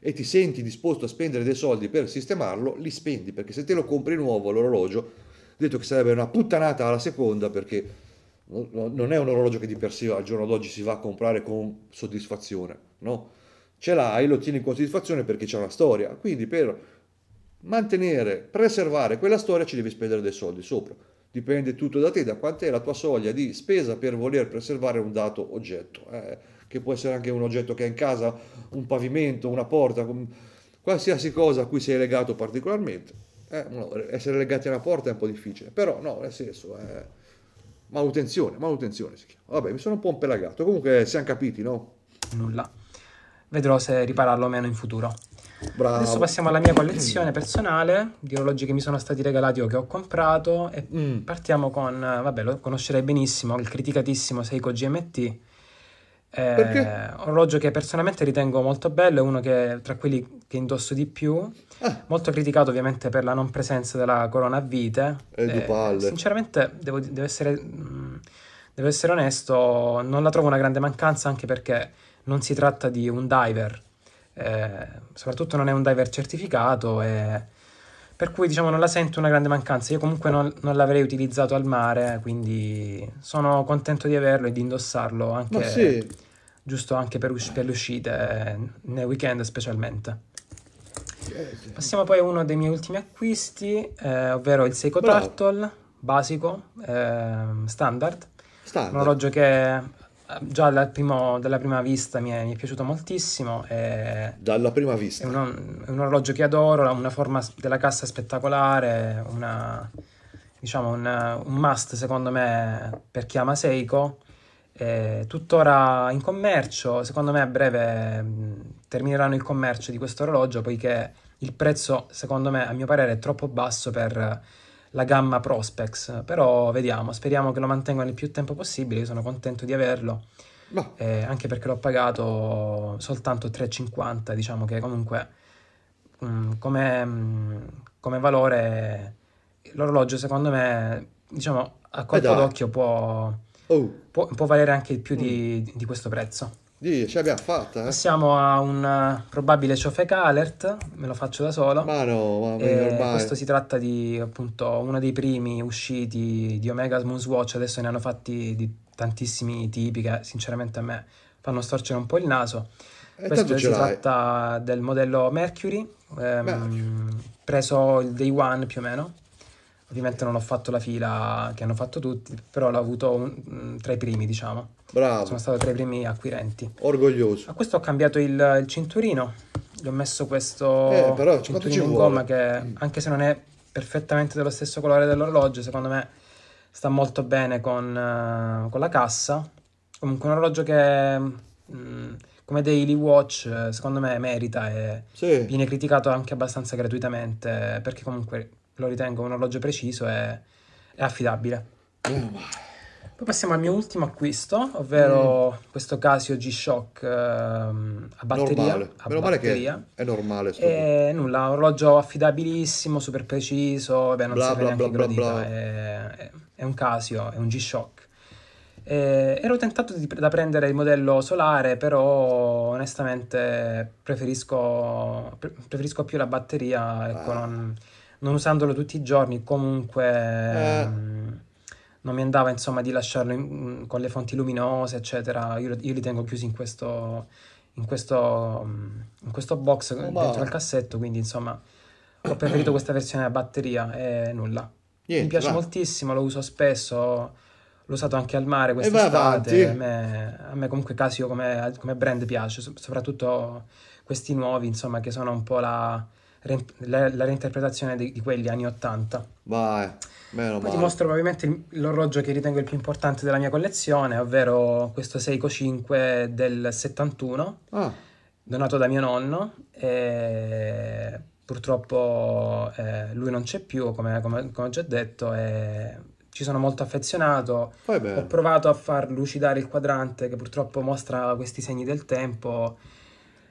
e ti senti disposto a spendere dei soldi per sistemarlo, li spendi perché se te lo compri nuovo l'orologio detto che sarebbe una puttanata alla seconda perché non è un orologio che di per sé al giorno d'oggi si va a comprare con soddisfazione, no? Ce l'hai, lo tieni con soddisfazione perché c'è una storia, quindi per mantenere, preservare quella storia ci devi spendere dei soldi sopra. Dipende tutto da te, da quant'è la tua soglia di spesa per voler preservare un dato oggetto, eh, che può essere anche un oggetto che è in casa, un pavimento, una porta, qualsiasi cosa a cui sei legato particolarmente eh, essere legati a una porta è un po' difficile, però no, nel senso, eh, manutenzione, manutenzione si chiama. Vabbè, mi sono un po' un pelagato, comunque eh, siamo capiti, no? Nulla. Vedrò se ripararlo o meno in futuro. Bravo. Adesso passiamo alla mia collezione personale di orologi che mi sono stati regalati o che ho comprato e mm. partiamo con, vabbè, lo conoscerei benissimo, il criticatissimo Seiko GMT. Eh, orologio che personalmente ritengo molto bello, è uno che tra quelli che indosso di più Ah. Molto criticato ovviamente per la non presenza della corona a vite. E eh, due eh, palle. Sinceramente, devo, devo, essere, mm, devo, essere, onesto, non la trovo una grande mancanza anche perché non si tratta di un diver. Eh, soprattutto non è un diver certificato e per cui diciamo non la sento una grande mancanza. Io comunque non, non, l'avrei utilizzato al mare, quindi sono contento di averlo e di indossarlo anche, sì. giusto anche per, us- per le uscite, eh, nel weekend specialmente. Passiamo poi a uno dei miei ultimi acquisti, eh, ovvero il Seiko Bravo. Turtle, basico, eh, standard. standard. Un orologio che eh, già dal primo, dalla prima vista mi è, mi è piaciuto moltissimo. È, dalla prima vista? È un, è un, orologio che adoro, ha una forma della cassa spettacolare, una, diciamo un, un must secondo me per chi ama Seiko eh, tuttora in commercio. Secondo me a breve mh, mm, termineranno il commercio di questo orologio poiché il prezzo, secondo me, a mio parere, è troppo basso per eh, la gamma Prospex. Però vediamo, speriamo che lo mantengano il più tempo possibile. Io sono contento di averlo. No. Boh. Eh, anche perché l'ho pagato soltanto 3,50, diciamo che comunque mh, mm, come, mh, mm, come valore l'orologio secondo me diciamo a eh, colpo d'occhio può, Oh. Può, può, valere anche più di, mm. di questo prezzo. Dì, ce l'abbiamo fatta. Eh? Passiamo a un eh, probabile Ciofec Alert, me lo faccio da solo. Ma no, ma eh, Questo si tratta di appunto uno dei primi usciti di Omega Moonswatch, adesso ne hanno fatti di tantissimi tipi che sinceramente a me fanno storcere un po' il naso. E eh, questo si tratta del modello Mercury, ehm, Mercury, preso il day one più o meno ovviamente non ho fatto la fila che hanno fatto tutti, però l'ho avuto un, mm, tra i primi, diciamo. Bravo. Sono stato tra i primi acquirenti. Orgoglioso. A questo ho cambiato il, il cinturino, gli ho messo questo eh, però, cinturino in gomma che mm. anche se non è perfettamente dello stesso colore dell'orologio, secondo me sta molto bene con, uh, con la cassa. Comunque un orologio che mh, mm, come Daily Watch eh, secondo me merita e sì. viene criticato anche abbastanza gratuitamente perché comunque lo ritengo un orologio preciso e, e affidabile. Poi passiamo al mio ultimo acquisto, ovvero mm. questo Casio G-Shock ehm, a batteria. Normale. A Meno batteria. male che è normale. E nulla, un orologio affidabilissimo, super preciso, beh, non bla, si bla, bla, bla, bla. È, è, un Casio, è un G-Shock. E, ero tentato di, da prendere il modello solare, però onestamente preferisco, preferisco più la batteria, ecco, ah. non non usandolo tutti i giorni, comunque eh. Mm, non mi andava insomma di lasciarlo in, mm, con le fonti luminose, eccetera. Io, io, li tengo chiusi in questo, in questo, mm, in questo box oh, dentro al cassetto, quindi insomma ho preferito questa versione a batteria e nulla. Niente, mi piace va. moltissimo, lo uso spesso. L'ho usato anche al mare quest'estate. A me, a me comunque Casio come, come brand piace, soprattutto questi nuovi, insomma, che sono un po' la, la, la, reinterpretazione di, di, quelli anni 80. Vai, meno Poi male. Ti mostro probabilmente l'orologio che ritengo il più importante della mia collezione, ovvero questo Seiko 5 del 71, ah. donato da mio nonno. E purtroppo eh, lui non c'è più, come, come, come ho già detto, e ci sono molto affezionato. Ho provato a far lucidare il quadrante che purtroppo mostra questi segni del tempo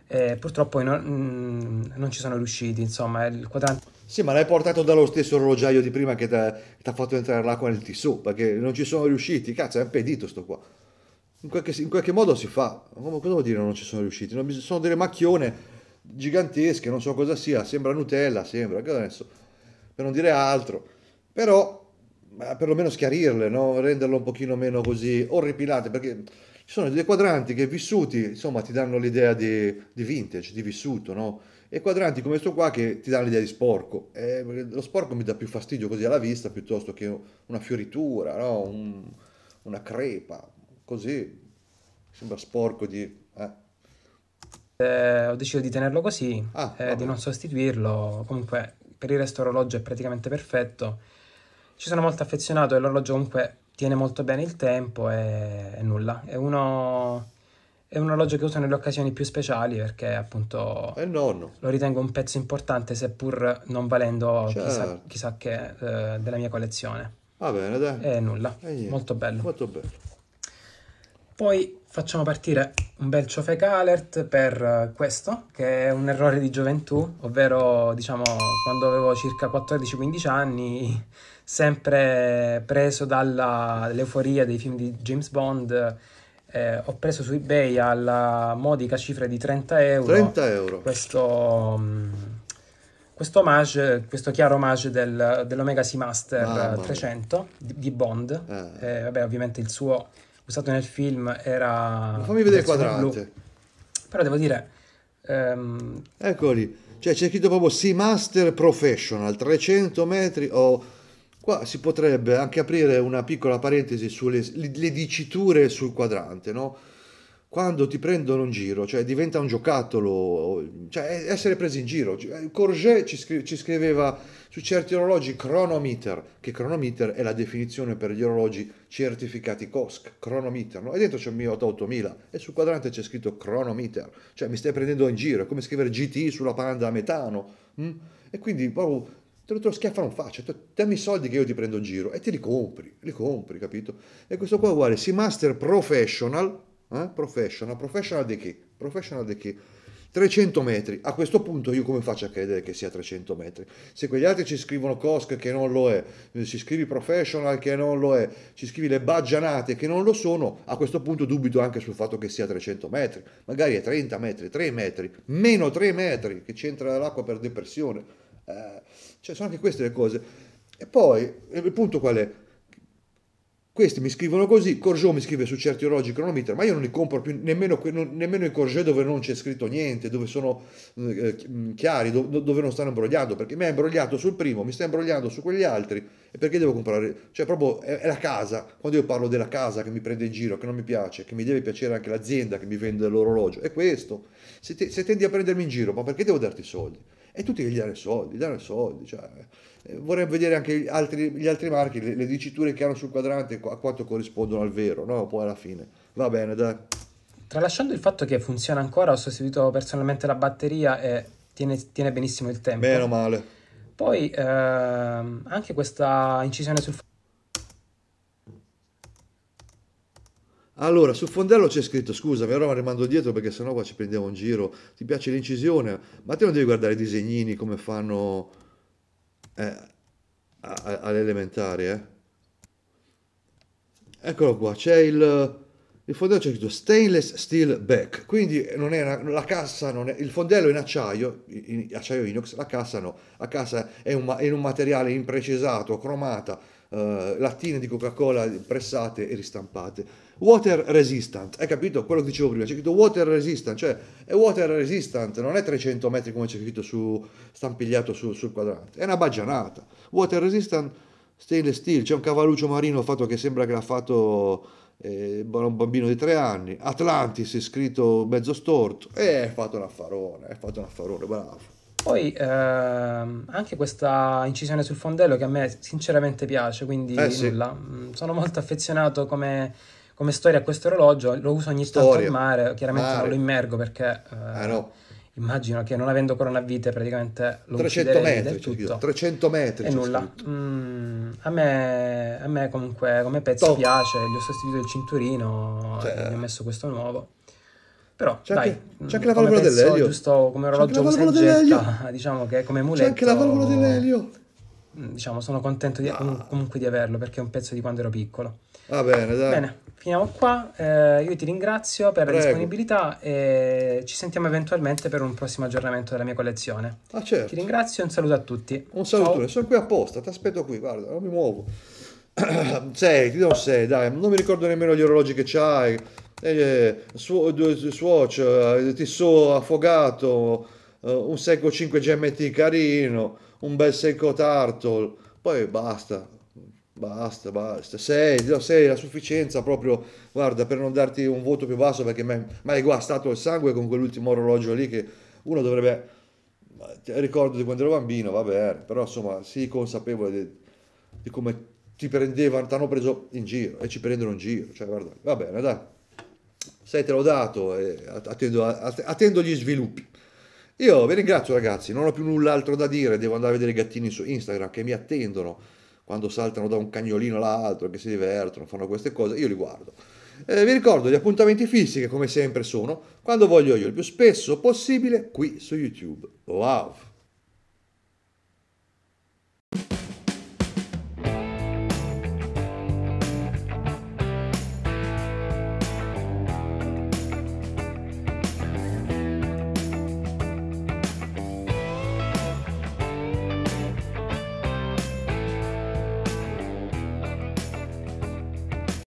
eh, purtroppo no, mh, mm, non ci sono riusciti, insomma, il quadrante... Sì, ma l'hai portato dallo stesso orologiaio di prima che ti ha fatto entrare l'acqua nel tissù, perché non ci sono riusciti, cazzo, è impedito sto qua. In qualche, in qualche modo si fa, cosa vuol dire non ci sono riusciti? Non, sono delle macchione gigantesche, non so cosa sia, sembra Nutella, sembra, che adesso, per non dire altro, però perlomeno schiarirle, no? renderle un pochino meno così orripilate, perché ci sono dei quadranti che vissuti, insomma, ti danno l'idea di, di vintage, di vissuto, no? E quadranti come questo qua che ti danno l'idea di sporco. Eh, lo sporco mi dà più fastidio così alla vista piuttosto che una fioritura, no? Un, una crepa, così. Sembra sporco di... Eh. Eh, ho deciso di tenerlo così, ah, eh, di non sostituirlo. Comunque, per il resto l'orologio è praticamente perfetto. Ci sono molto affezionato e l'orologio comunque tiene molto bene il tempo e, e nulla. È, uno, è un orologio che uso nelle occasioni più speciali perché appunto lo ritengo un pezzo importante seppur non valendo certo. chissà, chissà, che eh, della mia collezione. Va bene, dai. E nulla, e molto bello. Molto bello. Poi facciamo partire un bel ciofec alert per questo, che è un errore di gioventù, ovvero diciamo quando avevo circa 14-15 anni sempre preso dall'euforia dei film di James Bond. Eh, ho preso su eBay alla modica cifra di 30 euro, 30 euro. questo. Mm, questo homage, questo chiaro homage del, dell'Omega Seamaster 300 di, di, Bond, eh. Eh, vabbè, ovviamente il suo usato nel film era. fammi vedere il quadrante. Blu. Però devo dire. Um... Eccoli, cioè c'è scritto proprio Seamaster Professional 300 metri o. Oh Qua si potrebbe anche aprire una piccola parentesi sulle diciture sul quadrante, no? Quando ti prendono in giro, cioè diventa un giocattolo, cioè essere presi in giro. Corget ci, eh, scrive, ci scriveva su certi orologi cronometer, che cronometer è la definizione per gli orologi certificati COSC, cronometer, no? E dentro c'è il mio 8000 e sul quadrante c'è scritto cronometer, cioè mi stai prendendo in giro, è come scrivere GT sulla Panda a metano. Hm? E quindi proprio oh, te lo, te lo schiaffa non faccio, dammi i soldi che io ti prendo in giro e ti li compri, li compri, capito? E questo qua uguale, si master professional, eh? professional, professional di che? Professional di che? 300 metri, a questo punto io come faccio a credere che sia 300 metri? Se quegli altri ci scrivono COSC che non lo è, ci scrivi professional che non lo è, ci scrivi le baggianate che non lo sono, a questo punto dubito anche sul fatto che sia 300 metri, magari è 30 metri, 3 metri, meno 3 metri, che c'entra l'acqua per depressione eh, cioè sono anche queste le cose. E poi, eh, il punto qual è? Questi mi scrivono così, Corgeau mi scrive su certi orologi cronometer, ma io non li compro più, nemmeno, nemmeno i Corgeau dove non c'è scritto niente, dove sono eh, eh mm, chiari, do, dove non stanno imbrogliando, perché mi ha imbrogliato sul primo, mi sta imbrogliando su quegli altri, e perché devo comprare? Cioè proprio è, è, la casa, quando io parlo della casa che mi prende in giro, che non mi piace, che mi deve piacere anche l'azienda che mi vende l'orologio, è questo. Se, te, se tendi a prendermi in giro, ma perché devo darti i soldi? e tutti gli danno i soldi, danno soldi. Cioè, eh, vorrei vedere anche gli altri, gli altri marchi, le, le, diciture che hanno sul quadrante, a quanto corrispondono al vero, no? Poi alla fine. Va bene, dai. Tralasciando il fatto che funziona ancora, ho sostituito personalmente la batteria e tiene, tiene benissimo il tempo. Meno male. Poi ehm, anche questa incisione sul Allora, sul fondello c'è scritto, scusami, ora rimando dietro perché sennò qua ci prendiamo un giro, ti piace l'incisione, ma te non devi guardare i disegnini come fanno eh, all'elementare, eh? Eccolo qua, c'è il, il fondello c'è scritto stainless steel back, quindi una, la cassa non è, il fondello è in acciaio, in, acciaio inox, la cassa no, la cassa è, un, in un materiale imprecisato, cromata, eh, lattine di Coca-Cola pressate e ristampate water resistant, hai capito quello che dicevo prima, c'è scritto water resistant, cioè è water resistant, non è 300 metri come c'è scritto su, stampigliato su, sul quadrante, è una baggianata, water resistant stainless steel, c'è un cavalluccio marino fatto che sembra che l'ha fatto eh, un bambino di tre anni, Atlantis è scritto mezzo storto, e è fatto un affarone, è fatto un affarone, bravo. Poi ehm, anche questa incisione sul fondello che a me sinceramente piace, quindi eh, nulla. Sì. Mm, sono molto affezionato come come storia questo orologio, lo uso ogni storia. tanto al mare, chiaramente mare. non lo immergo perché... Ah, eh, ah, no. Immagino che non avendo coronavite praticamente lo 300 metri, tutto. 300 cioè metri. E nulla. Mm, a, me, a, me, comunque come pezzo Top. piace, gli ho sostituito il cinturino, cioè... gli ho eh. messo questo nuovo. Però c'è dai, anche, c'è mm, anche la valvola dell'elio. Giusto come orologio usa getta, (laughs) diciamo che come muletto. C'è anche la valvola dell'elio. Mm, diciamo sono contento di, ah. comunque di averlo perché è un pezzo di quando ero piccolo. Va bene, dai. Bene, finiamo qua. Eh, io ti ringrazio per Prego. la disponibilità e ci sentiamo eventualmente per un prossimo aggiornamento della mia collezione. Ah, certo. Ti ringrazio e un saluto a tutti. Un saluto, sono qui apposta, ti aspetto qui, guarda, non mi muovo. (clears throat) sei, ti do 6, dai, non mi ricordo nemmeno gli orologi che c'hai. Eh, su, Swatch, Tissot affogato, eh, un secco 5 GMT carino, un bel secco Tartle, poi basta, Basta, basta. sei, 6 la sufficienza proprio, guarda, per non darti un voto più basso perché mi hai guastato il sangue con quell'ultimo orologio lì che uno dovrebbe... Ricordo di quando ero bambino, va bene, però insomma sii consapevole di, di come ti prendevano, ti hanno preso in giro e ci prendono in giro, cioè guarda, va bene, dai. sei te l'ho dato e attendo, attendo gli sviluppi. Io vi ringrazio ragazzi, non ho più null'altro da dire, devo andare a vedere i gattini su Instagram che mi attendono quando saltano da un cagnolino all'altro, che si divertono, fanno queste cose, io li guardo. Eh, vi ricordo gli appuntamenti fissi che come sempre sono quando voglio io, il più spesso possibile qui su YouTube. Wow!